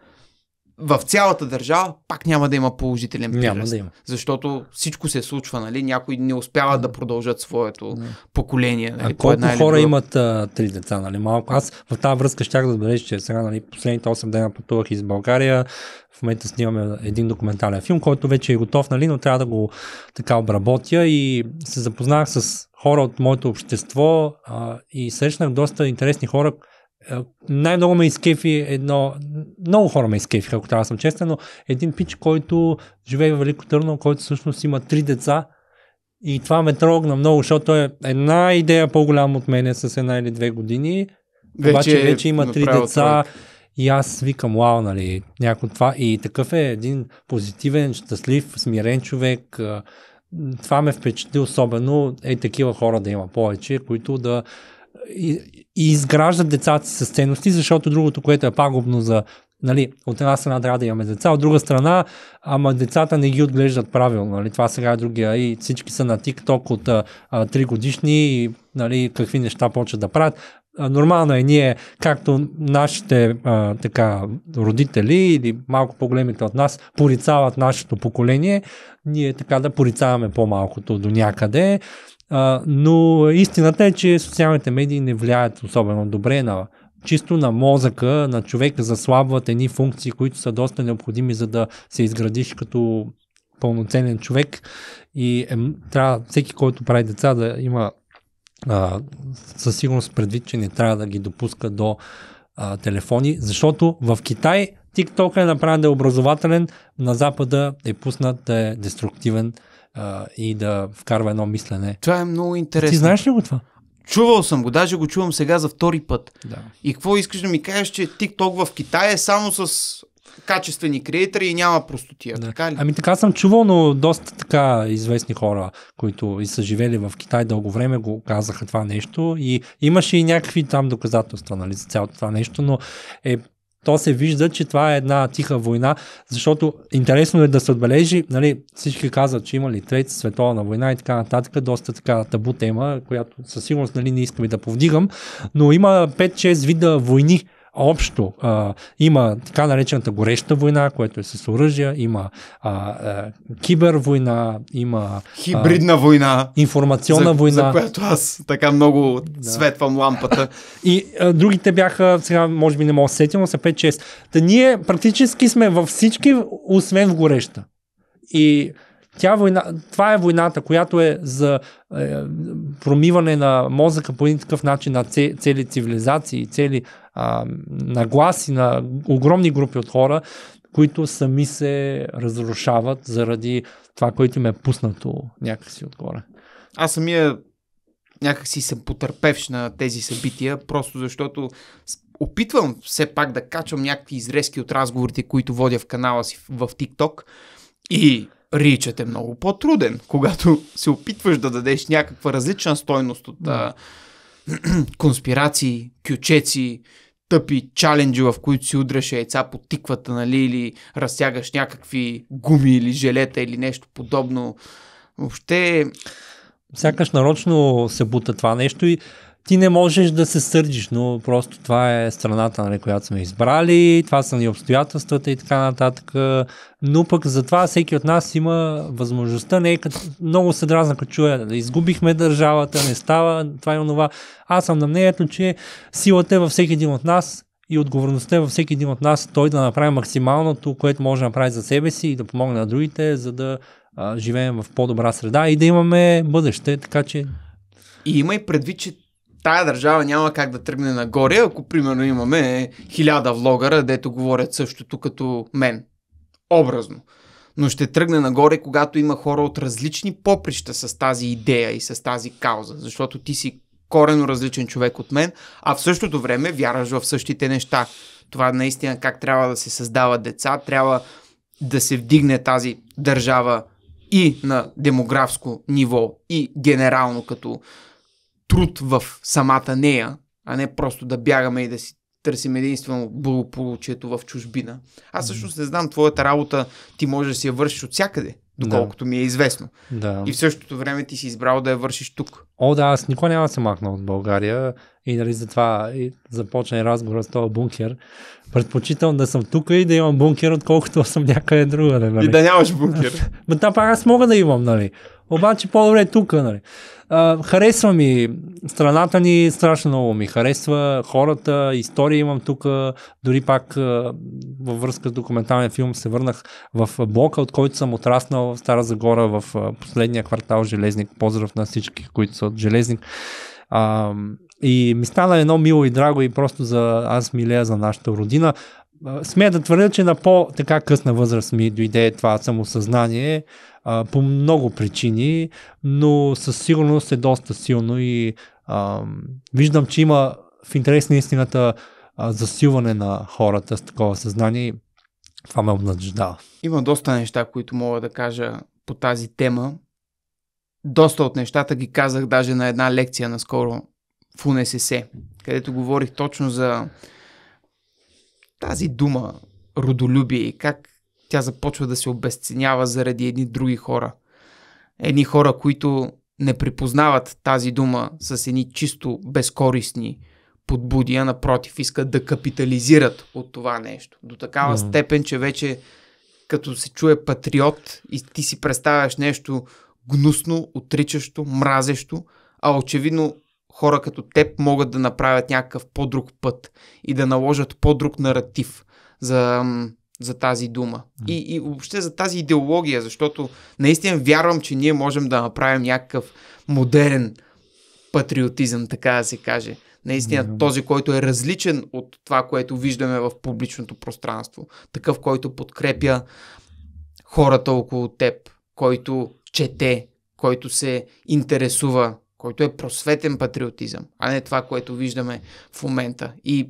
в цялата държава пак няма да има положителен прираст. Няма да има. Защото всичко се случва, нали? Някои не успяват да продължат своето не. поколение. Нали? А колко една хора друга... имат а, три деца, нали? Малко. Аз в тази връзка щях да забележа, че сега, нали, последните 8 дена пътувах из България. В момента снимаме един документален филм, който вече е готов, нали, но трябва да го така обработя и се запознах с хора от моето общество а, и срещнах доста интересни хора, най-много ме изкефи едно, много хора ме изкефиха, ако трябва да съм честен, но един пич, който живее в Велико Търно, който всъщност има три деца и това ме трогна много, защото е една идея по-голяма от мене с една или две години, вече обаче е вече има три деца човек. и аз викам, вау, нали, някой това и такъв е един позитивен, щастлив, смирен човек, това ме впечатли особено, е такива хора да има повече, които да и, и изграждат децата с ценности, защото другото, което е пагубно за Нали, от една страна трябва да имаме деца, от друга страна, ама децата не ги отглеждат правилно. Нали, това сега е другия. И всички са на ТикТок от а, 3 годишни и нали, какви неща почват да правят. А, нормално е ние, както нашите а, така, родители или малко по-големите от нас, порицават нашето поколение, ние така да порицаваме по-малкото до някъде. А, но истината е, че социалните медии не влияят особено добре на чисто на мозъка на човека заслабват едни функции, които са доста необходими, за да се изградиш като пълноценен човек. И е, трябва всеки, който прави деца, да има а, със сигурност предвид, че не трябва да ги допуска до а, телефони, защото в Китай TikTok е направен да е образователен, на Запада е пуснат да е деструктивен а, и да вкарва едно мислене. Това е много интересно. Ти знаеш ли го това? Чувал съм го, даже го чувам сега за втори път. Да. И какво искаш да ми кажеш, че TikTok в Китай е само с качествени креатори и няма простотия. Да. Така ли? Ами така съм чувал, но доста така известни хора, които и са живели в Китай дълго време, го казаха това нещо и имаше и някакви там доказателства нали, за цялото това нещо, но е то се вижда, че това е една тиха война, защото интересно е да се отбележи, нали, всички казват, че има ли трета световна война и така нататък, доста така табу тема, която със сигурност нали, не искам и да повдигам, но има 5-6 вида войни, общо а, има така наречената гореща война, което е с оръжия, има а, а, кибервойна, има хибридна а, война, информационна за, война. За която аз така много да. светвам лампата. И а, другите бяха, сега може би не мога да сетя, но са 5-6. Та ние практически сме във всички, освен в гореща. И тя война, това е войната, която е за е, промиване на мозъка по един такъв начин на цели цивилизации, цели а, нагласи на огромни групи от хора, които сами се разрушават заради това, което им е пуснато някакси отгоре. Аз самия някакси съм потърпевш на тези събития, просто защото опитвам все пак да качвам някакви изрезки от разговорите, които водя в канала си в Тикток, и ричът е много по-труден, когато се опитваш да дадеш някаква различна стойност от да. конспирации, кючеци, тъпи чаленджи, в които си удряш яйца по тиквата, нали, или разтягаш някакви гуми или желета или нещо подобно. Въобще... Сякаш нарочно се бута това нещо и ти не можеш да се сърдиш, но просто това е страната, нали, която сме избрали, това са ни обстоятелствата и така нататък. Но пък затова всеки от нас има възможността, не е като, много се дразна, като чуя, да нали, изгубихме държавата, не става, това и онова. Аз съм на мнението, че силата е във всеки един от нас и отговорността е във всеки един от нас той да направи максималното, което може да направи за себе си и да помогне на другите, за да а, живеем в по-добра среда и да имаме бъдеще, така че... И има и предвид, че тая държава няма как да тръгне нагоре, ако примерно имаме хиляда влогъра, дето говорят същото като мен. Образно. Но ще тръгне нагоре, когато има хора от различни поприща с тази идея и с тази кауза. Защото ти си корено различен човек от мен, а в същото време вяраш в същите неща. Това наистина как трябва да се създават деца, трябва да се вдигне тази държава и на демографско ниво, и генерално като труд в самата нея, а не просто да бягаме и да си търсим единствено благополучието в чужбина. Аз всъщност не знам, твоята работа ти можеш да си я вършиш от всякъде, доколкото да. ми е известно. Да. И в същото време ти си избрал да я вършиш тук. О, да, аз никога няма да се махна от България и нали затова и започна и разговор с този бункер. Предпочитам да съм тук и да имам бункер, отколкото съм някъде друга. Нали? И да нямаш бункер. Но там пак аз мога да имам, нали? Обаче по-добре е тук, нали. А, харесва ми страната ни, страшно много ми харесва хората, история имам тук, дори пак във връзка с документален филм се върнах в блока, от който съм отраснал в Стара Загора в последния квартал Железник. Поздрав на всички, които са от Железник. А, и ми стана едно мило и драго и просто за аз милея за нашата родина смея да твърдя, че на по-така късна възраст ми дойде това самосъзнание а, по много причини, но със сигурност е доста силно и а, виждам, че има в интерес на истината а, засилване на хората с такова съзнание. Това ме обнадеждава. Има доста неща, които мога да кажа по тази тема. Доста от нещата ги казах даже на една лекция наскоро в УНСС, е където говорих точно за тази дума родолюбие и как тя започва да се обесценява заради едни други хора. Едни хора, които не припознават тази дума с едни чисто безкорисни подбуди, а напротив, искат да капитализират от това нещо. До такава mm-hmm. степен, че вече като се чуе патриот и ти си представяш нещо гнусно, отричащо, мразещо, а очевидно хора като теб могат да направят някакъв по-друг път и да наложат по-друг наратив за, за тази дума. И, и въобще за тази идеология, защото наистина вярвам, че ние можем да направим някакъв модерен патриотизъм, така да се каже. Наистина mm. този, който е различен от това, което виждаме в публичното пространство. Такъв, който подкрепя хората около теб, който чете, който се интересува който е просветен патриотизъм, а не това, което виждаме в момента. И,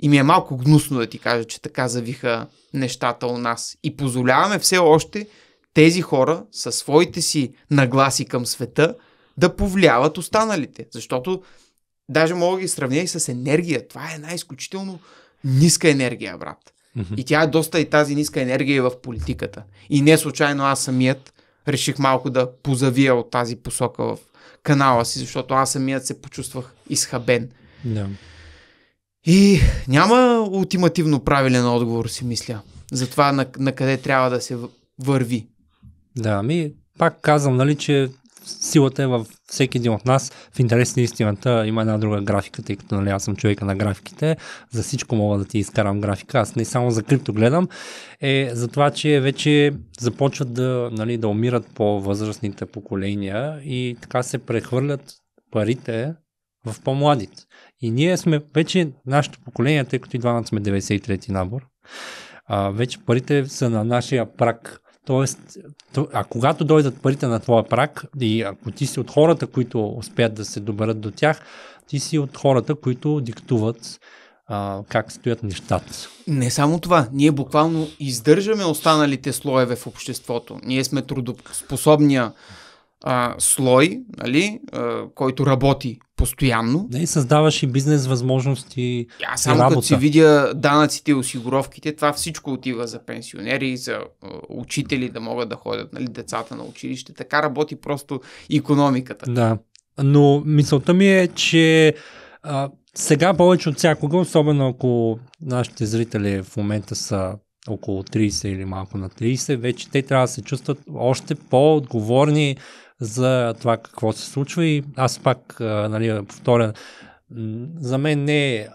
и ми е малко гнусно да ти кажа, че така завиха нещата у нас. И позволяваме все още тези хора със своите си нагласи към света да повлияват останалите. Защото даже мога ги сравня и с енергия. Това е една изключително ниска енергия, брат. И тя е доста и тази ниска енергия е в политиката. И не случайно аз самият реших малко да позавия от тази посока в канала си, защото аз самият се почувствах изхабен. Да. И няма ултимативно правилен отговор, си мисля, за това на, на къде трябва да се върви. Да, ми пак казвам, нали, че силата е във всеки един от нас. В интерес на истината има една друга графика, тъй като нали, аз съм човека на графиките. За всичко мога да ти изкарам графика. Аз не само за крипто гледам. Е за това, че вече започват да, нали, да умират по-възрастните поколения и така се прехвърлят парите в по-младите. И ние сме вече, нашето поколение, тъй като и двамата сме 93-ти набор, а, вече парите са на нашия прак Тоест, а когато дойдат парите на твоя прак и ако ти си от хората, които успеят да се добърят до тях, ти си от хората, които диктуват а, как стоят нещата. Не само това. Ние буквално издържаме останалите слоеве в обществото. Ние сме трудоспособния а, слой, нали, а, който работи постоянно. Да, и създаваш и бизнес възможности. А само като си видя данъците и осигуровките, това всичко отива за пенсионери, за а, учители да могат да ходят нали, децата на училище. Така работи просто економиката. Да. Но мисълта ми е, че а, сега повече от всякога, особено ако нашите зрители в момента са около 30 или малко на 30, вече те трябва да се чувстват още по-отговорни за това какво се случва и аз пак, нали, повторя, за мен не е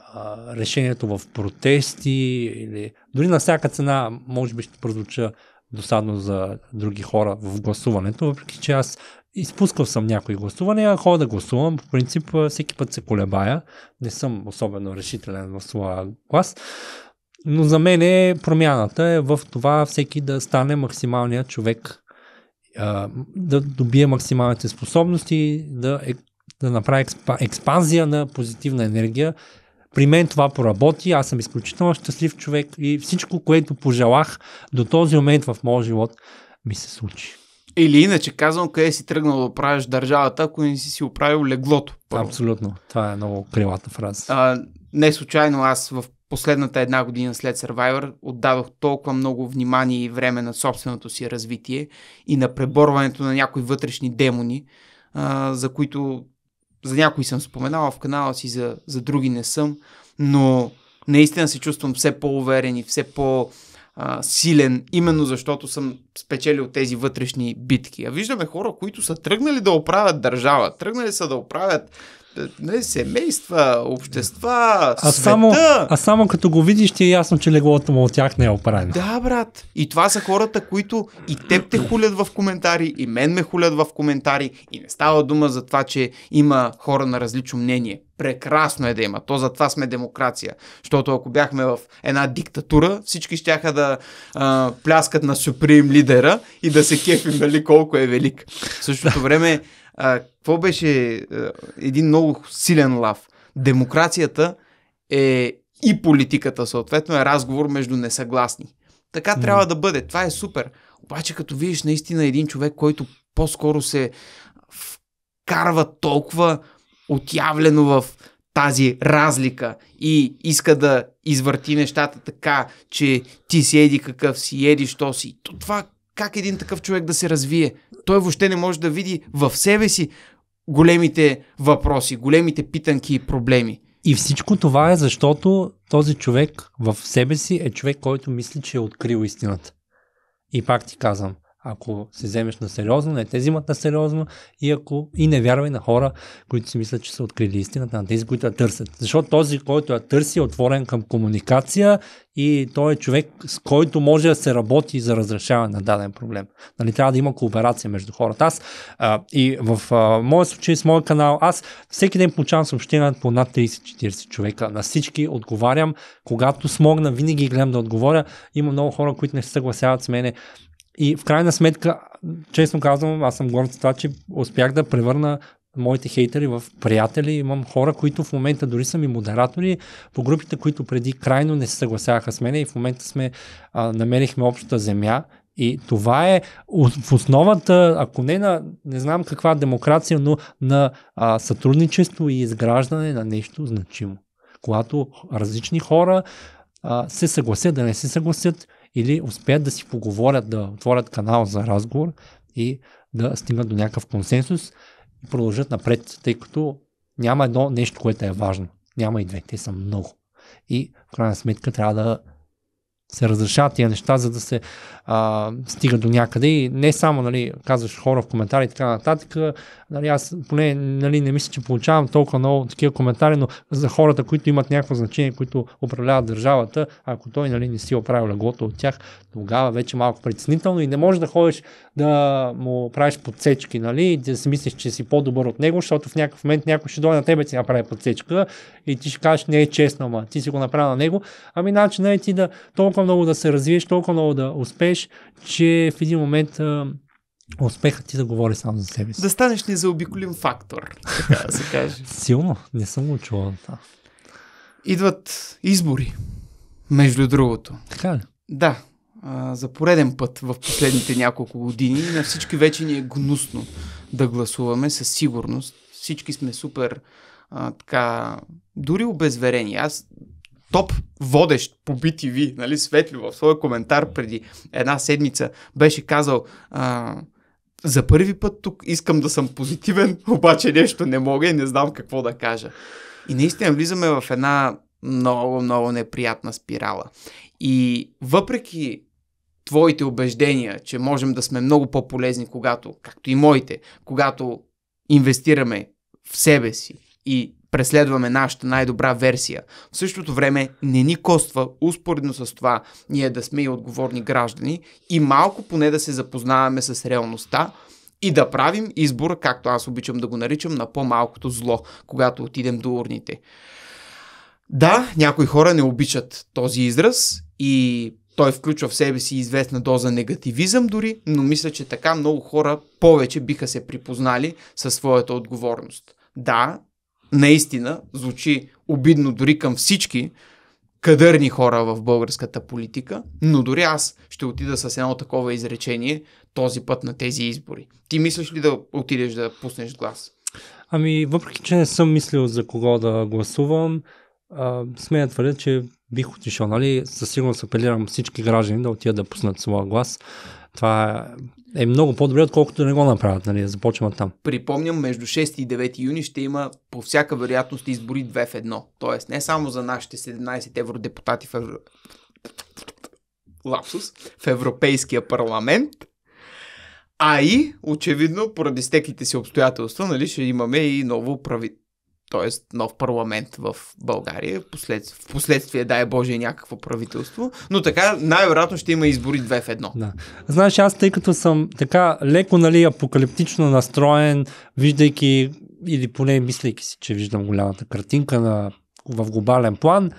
решението в протести или дори на всяка цена, може би ще прозвуча досадно за други хора в гласуването, въпреки че аз изпускал съм някои гласувания, хора да гласувам, по принцип всеки път се колебая, не съм особено решителен в своя глас, но за мен е промяната е в това всеки да стане максималният човек да добие максималните способности, да, е, да направи експа, експанзия на позитивна енергия. При мен това поработи, аз съм изключително щастлив човек и всичко, което пожелах до този момент в моя живот, ми се случи. Или иначе казвам, къде си тръгнал да правиш държавата, ако не си си оправил леглото. Първо. Абсолютно. Това е много крилата фраза. А, не случайно аз в последната една година след Survivor отдадох толкова много внимание и време на собственото си развитие и на преборването на някои вътрешни демони, а, за които за някои съм споменал в канала си, за, за други не съм, но наистина се чувствам все по-уверен и все по- силен, именно защото съм спечелил тези вътрешни битки. А виждаме хора, които са тръгнали да оправят държава, тръгнали са да оправят не, нали, семейства, общества, а света. Само, а само като го видиш ти е ясно, че леглото му от тях не е оправено. Да, брат. И това са хората, които и теб те хулят в коментари, и мен ме хулят в коментари, и не става дума за това, че има хора на различно мнение. Прекрасно е да има. То затова сме демокрация. Защото ако бяхме в една диктатура, всички щяха да а, пляскат на суприм лидера и да се кефим, нали, колко е велик. В същото време а, какво беше а, един много силен лав? Демокрацията е и политиката, съответно, е разговор между несъгласни. Така mm. трябва да бъде. Това е супер. Обаче, като видиш наистина един човек, който по-скоро се вкарва толкова отявлено в тази разлика и иска да извърти нещата така, че ти си еди какъв си, еди що си. То това как един такъв човек да се развие? той въобще не може да види в себе си големите въпроси, големите питанки и проблеми. И всичко това е защото този човек в себе си е човек, който мисли, че е открил истината. И пак ти казвам, ако се вземеш на сериозно, не те взимат на сериозно и, ако, и не вярвай на хора, които си мислят, че са открили истината, на тези, които я търсят. Защото този, който я търси, е отворен към комуникация и той е човек, с който може да се работи за разрешаване на даден проблем. Нали, трябва да има кооперация между хората. Аз а, и в а, моя случай с моя канал, аз всеки ден получавам съобщения по над 30-40 човека. На всички отговарям, когато смогна, винаги гледам да отговоря. Има много хора, които не се съгласяват с мене. И в крайна сметка, честно казвам, аз съм горд за това, че успях да превърна моите хейтери в приятели. Имам хора, които в момента дори са ми модератори по групите, които преди крайно не се съгласяха с мен и в момента сме а, намерихме общата земя и това е в основата, ако не на не знам каква демокрация, но на а, сътрудничество и изграждане на нещо значимо. Когато различни хора а, се съгласят да не се съгласят или успеят да си поговорят, да отворят канал за разговор и да стигнат до някакъв консенсус и продължат напред, тъй като няма едно нещо, което е важно. Няма и две, те са много. И в крайна сметка трябва да се разрешават тия неща, за да се а, стига до някъде. И не само, нали, казваш хора в коментари и така нататък. Нали, аз поне нали, не мисля, че получавам толкова много такива коментари, но за хората, които имат някакво значение, които управляват държавата, ако той нали, не си оправил леглото от тях, тогава вече малко притеснително и не можеш да ходиш да му правиш подсечки, нали, да си мислиш, че си по-добър от него, защото в някакъв момент някой ще дойде на тебе и си направи подсечка и ти ще кажеш, не е честно, ма ти си го направил на него. Ами начинът е ти да толкова много да се развиеш, толкова много да успееш, че в един момент а, успехът ти да говори само за себе си. Да станеш незаобиколим фактор, така да се каже. Силно, не съм го чувал. това. Идват избори, между другото. Така ли? Да, за пореден път в последните няколко години. На всички вече ни е гнусно да гласуваме със сигурност. Всички сме супер а, така, дори обезверени. Аз топ водещ по BTV, нали, светли в своя коментар преди една седмица беше казал а, за първи път тук искам да съм позитивен, обаче нещо не мога и не знам какво да кажа. И наистина влизаме в една много, много неприятна спирала. И въпреки твоите убеждения, че можем да сме много по-полезни, когато, както и моите, когато инвестираме в себе си, и преследваме нашата най-добра версия. В същото време не ни коства, успоредно с това, ние да сме и отговорни граждани и малко поне да се запознаваме с реалността, и да правим избора, както аз обичам да го наричам, на по-малкото зло, когато отидем до урните. Да, някои хора не обичат този израз и той включва в себе си известна доза негативизъм дори, но мисля, че така много хора повече биха се припознали със своята отговорност. Да, наистина звучи обидно дори към всички кадърни хора в българската политика, но дори аз ще отида с едно такова изречение този път на тези избори. Ти мислиш ли да отидеш да пуснеш глас? Ами, въпреки, че не съм мислил за кого да гласувам, смея твърде, че бих отишъл, нали? Със сигурност апелирам всички граждани да отидат да пуснат своя глас. Това е е много по-добре, отколкото да не го направят, нали, да там. Припомням, между 6 и 9 юни ще има по всяка вероятност избори 2 в 1. Тоест, не само за нашите 17 евродепутати в евро... Лапсус, в Европейския парламент, а и, очевидно, поради стеклите си обстоятелства, нали, ще имаме и ново прави т.е. нов парламент в България, в последствие, дай Боже, някакво правителство, но така най-вероятно ще има избори две в едно. Да. Знаеш, аз тъй като съм така леко нали, апокалиптично настроен, виждайки или поне мислейки си, че виждам голямата картинка на, в глобален план,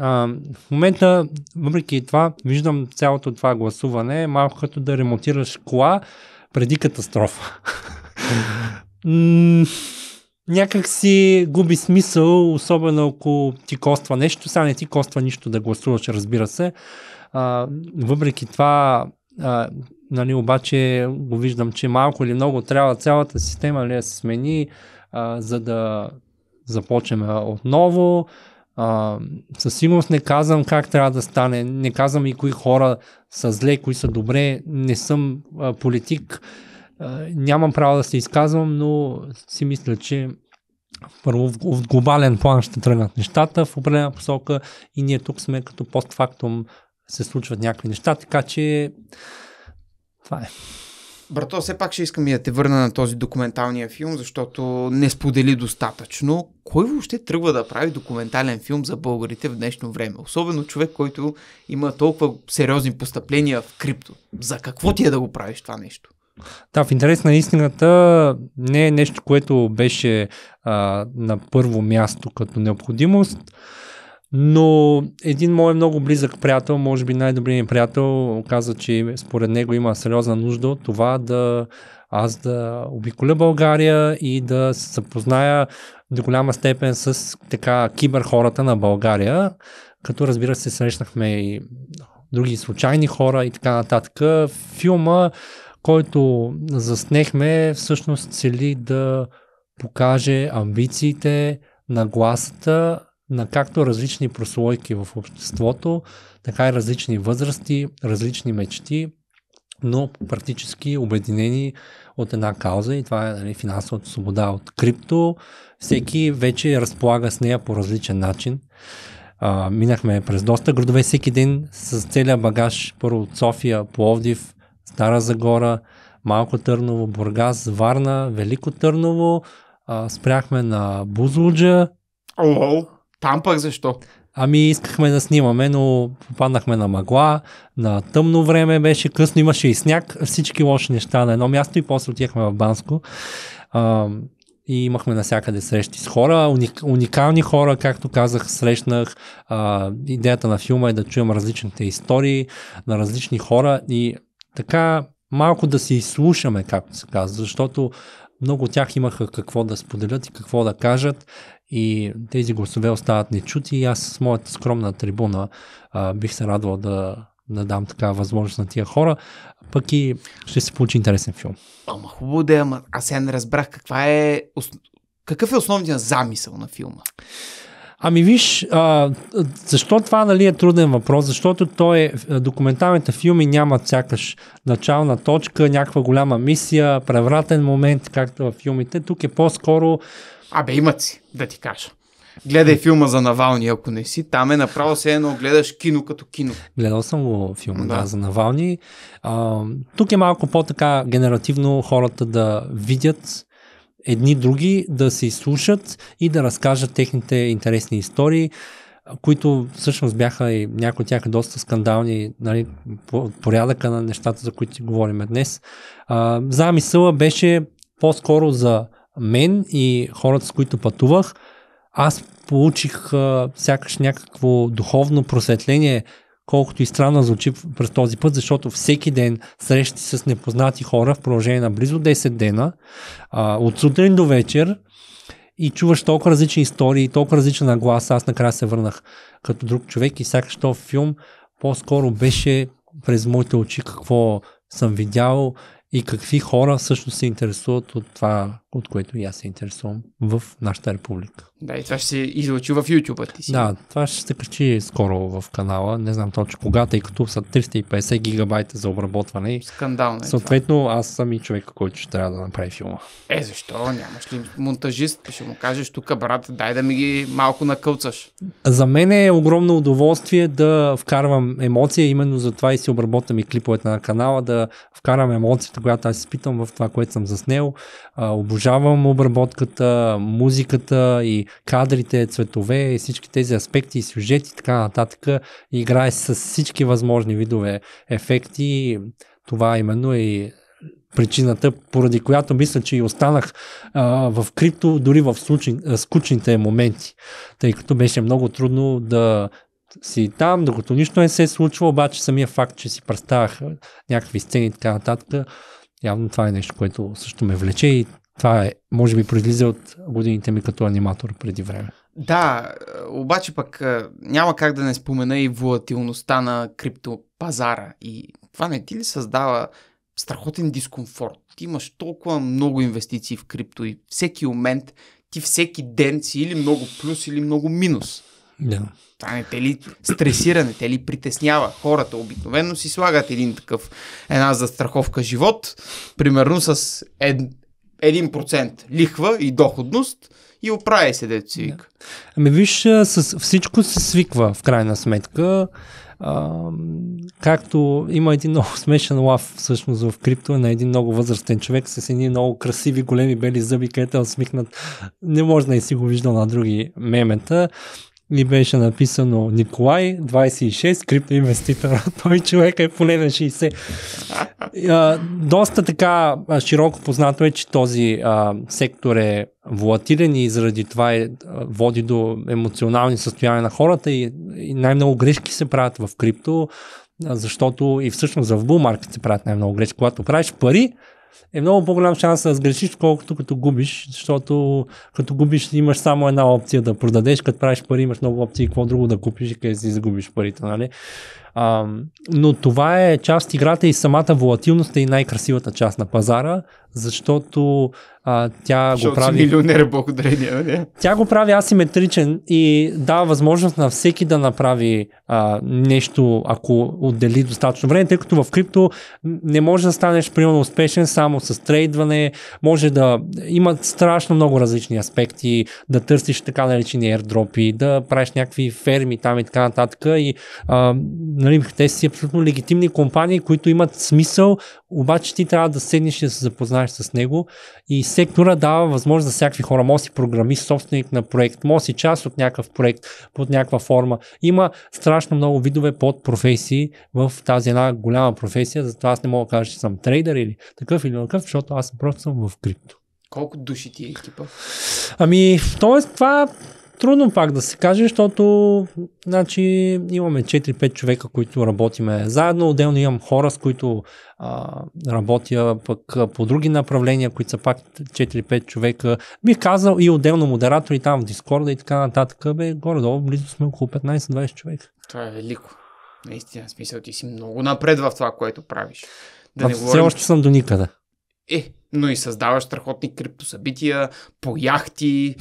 а, в момента, въпреки това, виждам цялото това гласуване малко като да ремонтираш кола преди катастрофа. някак си губи смисъл, особено ако ти коства нещо. Сега не ти коства нищо да гласуваш, разбира се. А, въпреки това, а, нали, обаче го виждам, че малко или много трябва цялата система ли нали, да се смени, а, за да започнем отново. А, със сигурност не казвам как трябва да стане, не казвам и кои хора са зле, кои са добре, не съм а, политик, нямам право да се изказвам, но си мисля, че първо в глобален план ще тръгнат нещата в определена посока и ние тук сме като постфактум се случват някакви неща, така че това е. Брато, все пак ще искам и да те върна на този документалния филм, защото не сподели достатъчно. Кой въобще тръгва да прави документален филм за българите в днешно време? Особено човек, който има толкова сериозни постъпления в крипто. За какво ти е да го правиш това нещо? Да, в интерес на истината не е нещо, което беше а, на първо място като необходимост, но един мой много близък приятел, може би най-добрият ми приятел, каза, че според него има сериозна нужда от това да аз да обиколя България и да се запозная до голяма степен с така кибер хората на България, като разбира се срещнахме и други случайни хора и така нататък. Филма който заснехме, всъщност цели да покаже амбициите, нагласата на както различни прослойки в обществото, така и различни възрасти, различни мечти, но практически обединени от една кауза и това е нали, финансовата свобода от крипто. Всеки вече разполага с нея по различен начин. А, минахме през доста градове всеки ден с целия багаж, първо от София, Пловдив, Стара Загора, Малко Търново, Бургас, Варна, Велико Търново, а, спряхме на Бузлуджа. О, там пък защо? Ами искахме да снимаме, но попаднахме на мъгла, на тъмно време беше, късно имаше и сняг, всички лоши неща на едно място и после отихме в Банско. А, и имахме навсякъде срещи с хора, уник, уникални хора, както казах, срещнах. А, идеята на филма е да чуем различните истории на различни хора и така малко да се изслушаме, както се казва, защото много от тях имаха какво да споделят и какво да кажат и тези гласове остават нечути и аз с моята скромна трибуна а, бих се радвал да, да дам така възможност на тия хора, пък и ще се получи интересен филм. Ама хубаво да е, ама аз сега не разбрах каква е, какъв е основният замисъл на филма. Ами виж, а, защо това нали, е труден въпрос? Защото той, е, документалните филми нямат сякаш начална точка, някаква голяма мисия, превратен момент, както във филмите. Тук е по-скоро... Абе, имат си, да ти кажа. Гледай филма за Навални, ако не си. Там е направо се едно гледаш кино като кино. Гледал съм го филма да. Да, за Навални. А, тук е малко по-така генеративно хората да видят едни други, да се изслушат и да разкажат техните интересни истории, които всъщност бяха и някои от тях е доста скандални, нали, порядъка на нещата, за които говорим днес. А, замисъла беше по-скоро за мен и хората, с които пътувах. Аз получих а, сякаш някакво духовно просветление – колкото и странно звучи през този път, защото всеки ден срещи с непознати хора в продължение на близо 10 дена, а, от сутрин до вечер, и чуваш толкова различни истории, толкова различна нагласа. Аз накрая се върнах като друг човек и сякаш този филм по-скоро беше през моите очи какво съм видял и какви хора всъщност се интересуват от това от което и аз се интересувам в нашата република. Да, и това ще се излъчи в YouTube ти си. Да, това ще се качи скоро в канала, не знам точно кога, тъй като са 350 гигабайта за обработване. Скандално е Съответно, това. аз съм и човек, който ще трябва да направи филма. Е, защо? Нямаш ли монтажист? Ще му кажеш тук, брат, дай да ми ги малко накълцаш. За мен е огромно удоволствие да вкарвам емоция, именно за това и си обработвам и клиповете на канала, да вкарам емоцията, която аз изпитам в това, което съм заснел. Обожавам Обожавам обработката, музиката и кадрите, цветове и всички тези аспекти и сюжети и така нататък. Играе с всички възможни видове ефекти. Това именно е и причината, поради която мисля, че и останах а, в крипто, дори в случай, а, скучните моменти, тъй като беше много трудно да си там, докато нищо не се е случва, обаче самия факт, че си представях някакви сцени и така нататък, явно това е нещо, което също ме влече и това е, може би, произлиза от годините ми като аниматор преди време. Да, обаче пък няма как да не спомена и волатилността на криптопазара. И това не ти ли създава страхотен дискомфорт? Ти имаш толкова много инвестиции в крипто и всеки момент, ти всеки ден си или много плюс, или много минус. Да. Това не те ли стресира, не те ли притеснява? Хората обикновено си слагат един такъв, една застраховка живот, примерно с 1% лихва и доходност и оправи се, дето си вика. Да. Ами виж, с, всичко се свиква в крайна сметка. А, както има един много смешен лав всъщност в крипто на един много възрастен човек с едни много красиви големи бели зъби, където е усмихнат. Не може да и си го виждал на други мемета ни беше написано Николай, 26, криптоинвеститор. Той човек е поне на 60. доста така широко познато е, че този сектор е волатилен и заради това е, води до емоционални състояния на хората и, и най-много грешки се правят в крипто, защото и всъщност в Булмаркет се правят най-много грешки. Когато правиш пари, е много по-голям шанс да сгрешиш, колкото като губиш, защото като губиш имаш само една опция да продадеш, като правиш пари имаш много опции, какво друго да купиш и къде си загубиш парите, нали? А, но това е част от играта и самата волатилност е и най-красивата част на пазара, защото а, тя защото го прави... милионер благодарение, не? Тя го прави асиметричен и дава възможност на всеки да направи а, нещо, ако отдели достатъчно време, тъй като в крипто не може да станеш примерно успешен само с трейдване, може да имат страшно много различни аспекти, да търсиш така наречени airdropи, да правиш някакви ферми там и така нататък и а, нали, те си абсолютно легитимни компании, които имат смисъл, обаче ти трябва да седнеш и да се запознаеш запознаеш с него. И сектора дава възможност за всякакви хора. Може си програмист, собственик на проект, може си част от някакъв проект под някаква форма. Има страшно много видове под професии в тази една голяма професия, затова аз не мога да кажа, че съм трейдър или такъв или такъв, защото аз просто съм в крипто. Колко души ти е екипа? Ами, т.е. това Трудно пак да се каже, защото значи, имаме 4-5 човека, които работиме заедно. Отделно имам хора, с които а, работя пък по други направления, които са пак 4-5 човека. Бих казал и отделно модератори там в Дискорда и така нататък. Бе, горе-долу близо сме около 15-20 човека. Това е велико. Наистина, смисъл ти си много напред в това, което правиш. Да а не все говорим, още съм до никъде. Е, но и създаваш страхотни криптосъбития, по яхти,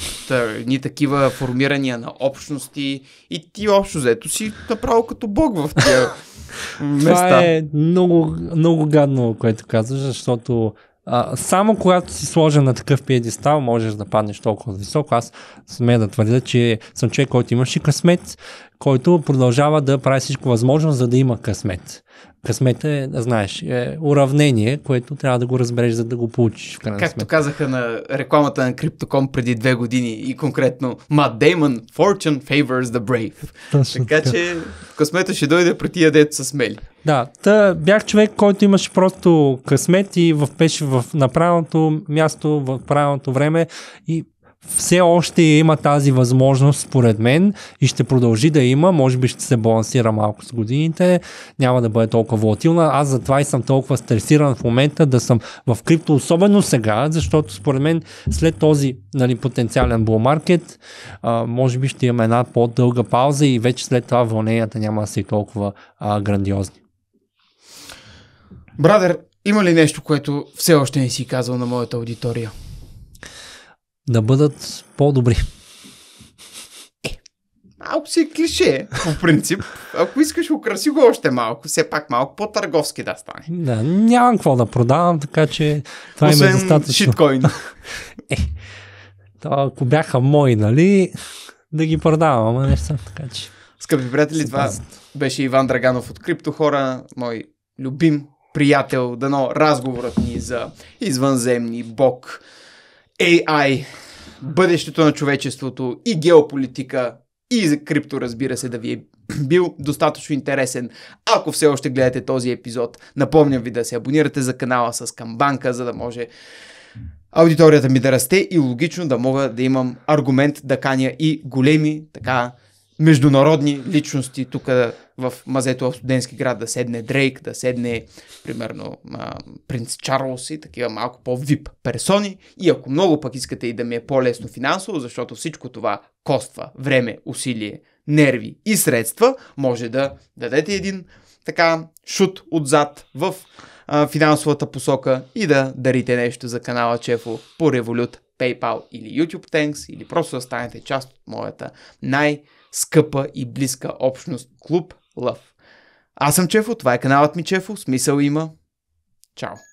ни такива формирания на общности и ти общо взето си направо като бог в тия места. Това е много, много гадно, което казваш, защото а, само когато си сложен на такъв пиедестал, можеш да паднеш толкова високо. Аз смея да твърдя, че съм човек, който имаше късмет който продължава да прави всичко възможно, за да има късмет. Късмет е, знаеш, е уравнение, което трябва да го разбереш, за да го получиш. В крайна Както смет. казаха на рекламата на Crypto.com преди две години и конкретно Мат Damon, Fortune favors the brave. Точно така, така че късмета ще дойде при тия дето са смели. Да, та бях човек, който имаше просто късмет и в, пеше в, направеното място, в правилното време и все още има тази възможност, според мен, и ще продължи да има. Може би ще се балансира малко с годините, няма да бъде толкова волатилна. Аз затова и съм толкова стресиран в момента да съм в крипто, особено сега, защото според мен след този нали, потенциален булмаркет, може би ще имаме една по-дълга пауза и вече след това вълненията няма да са и толкова а, грандиозни. Брадър, има ли нещо, което все още не си казал на моята аудитория? да бъдат по-добри. Е, малко си е клише, по принцип. Ако искаш, украси го още малко. Все пак малко по-търговски да стане. Да, нямам какво да продавам, така че това Освен им е достатъчно. шиткоин. е, то, ако бяха мои, нали, да ги продавам, ама не така че. Скъпи приятели, това беше Иван Драганов от Криптохора, мой любим приятел, дано разговорът ни за извънземни бог, AI, бъдещето на човечеството и геополитика и за крипто, разбира се, да ви е бил достатъчно интересен. Ако все още гледате този епизод, напомням ви да се абонирате за канала с камбанка, за да може аудиторията ми да расте и логично да мога да имам аргумент да каня и големи така международни личности тук в мазето в студентски град да седне Дрейк, да седне примерно а, принц Чарлз и такива малко по-вип персони. И ако много пък искате и да ми е по-лесно финансово, защото всичко това коства време, усилие, нерви и средства, може да дадете един така шут отзад в а, финансовата посока и да дарите нещо за канала Чефо по Revolut, PayPal или YouTube Thanks или просто да станете част от моята най- скъпа и близка общност Клуб Лъв. Аз съм Чефо, това е каналът ми Чефо, смисъл има. Чао!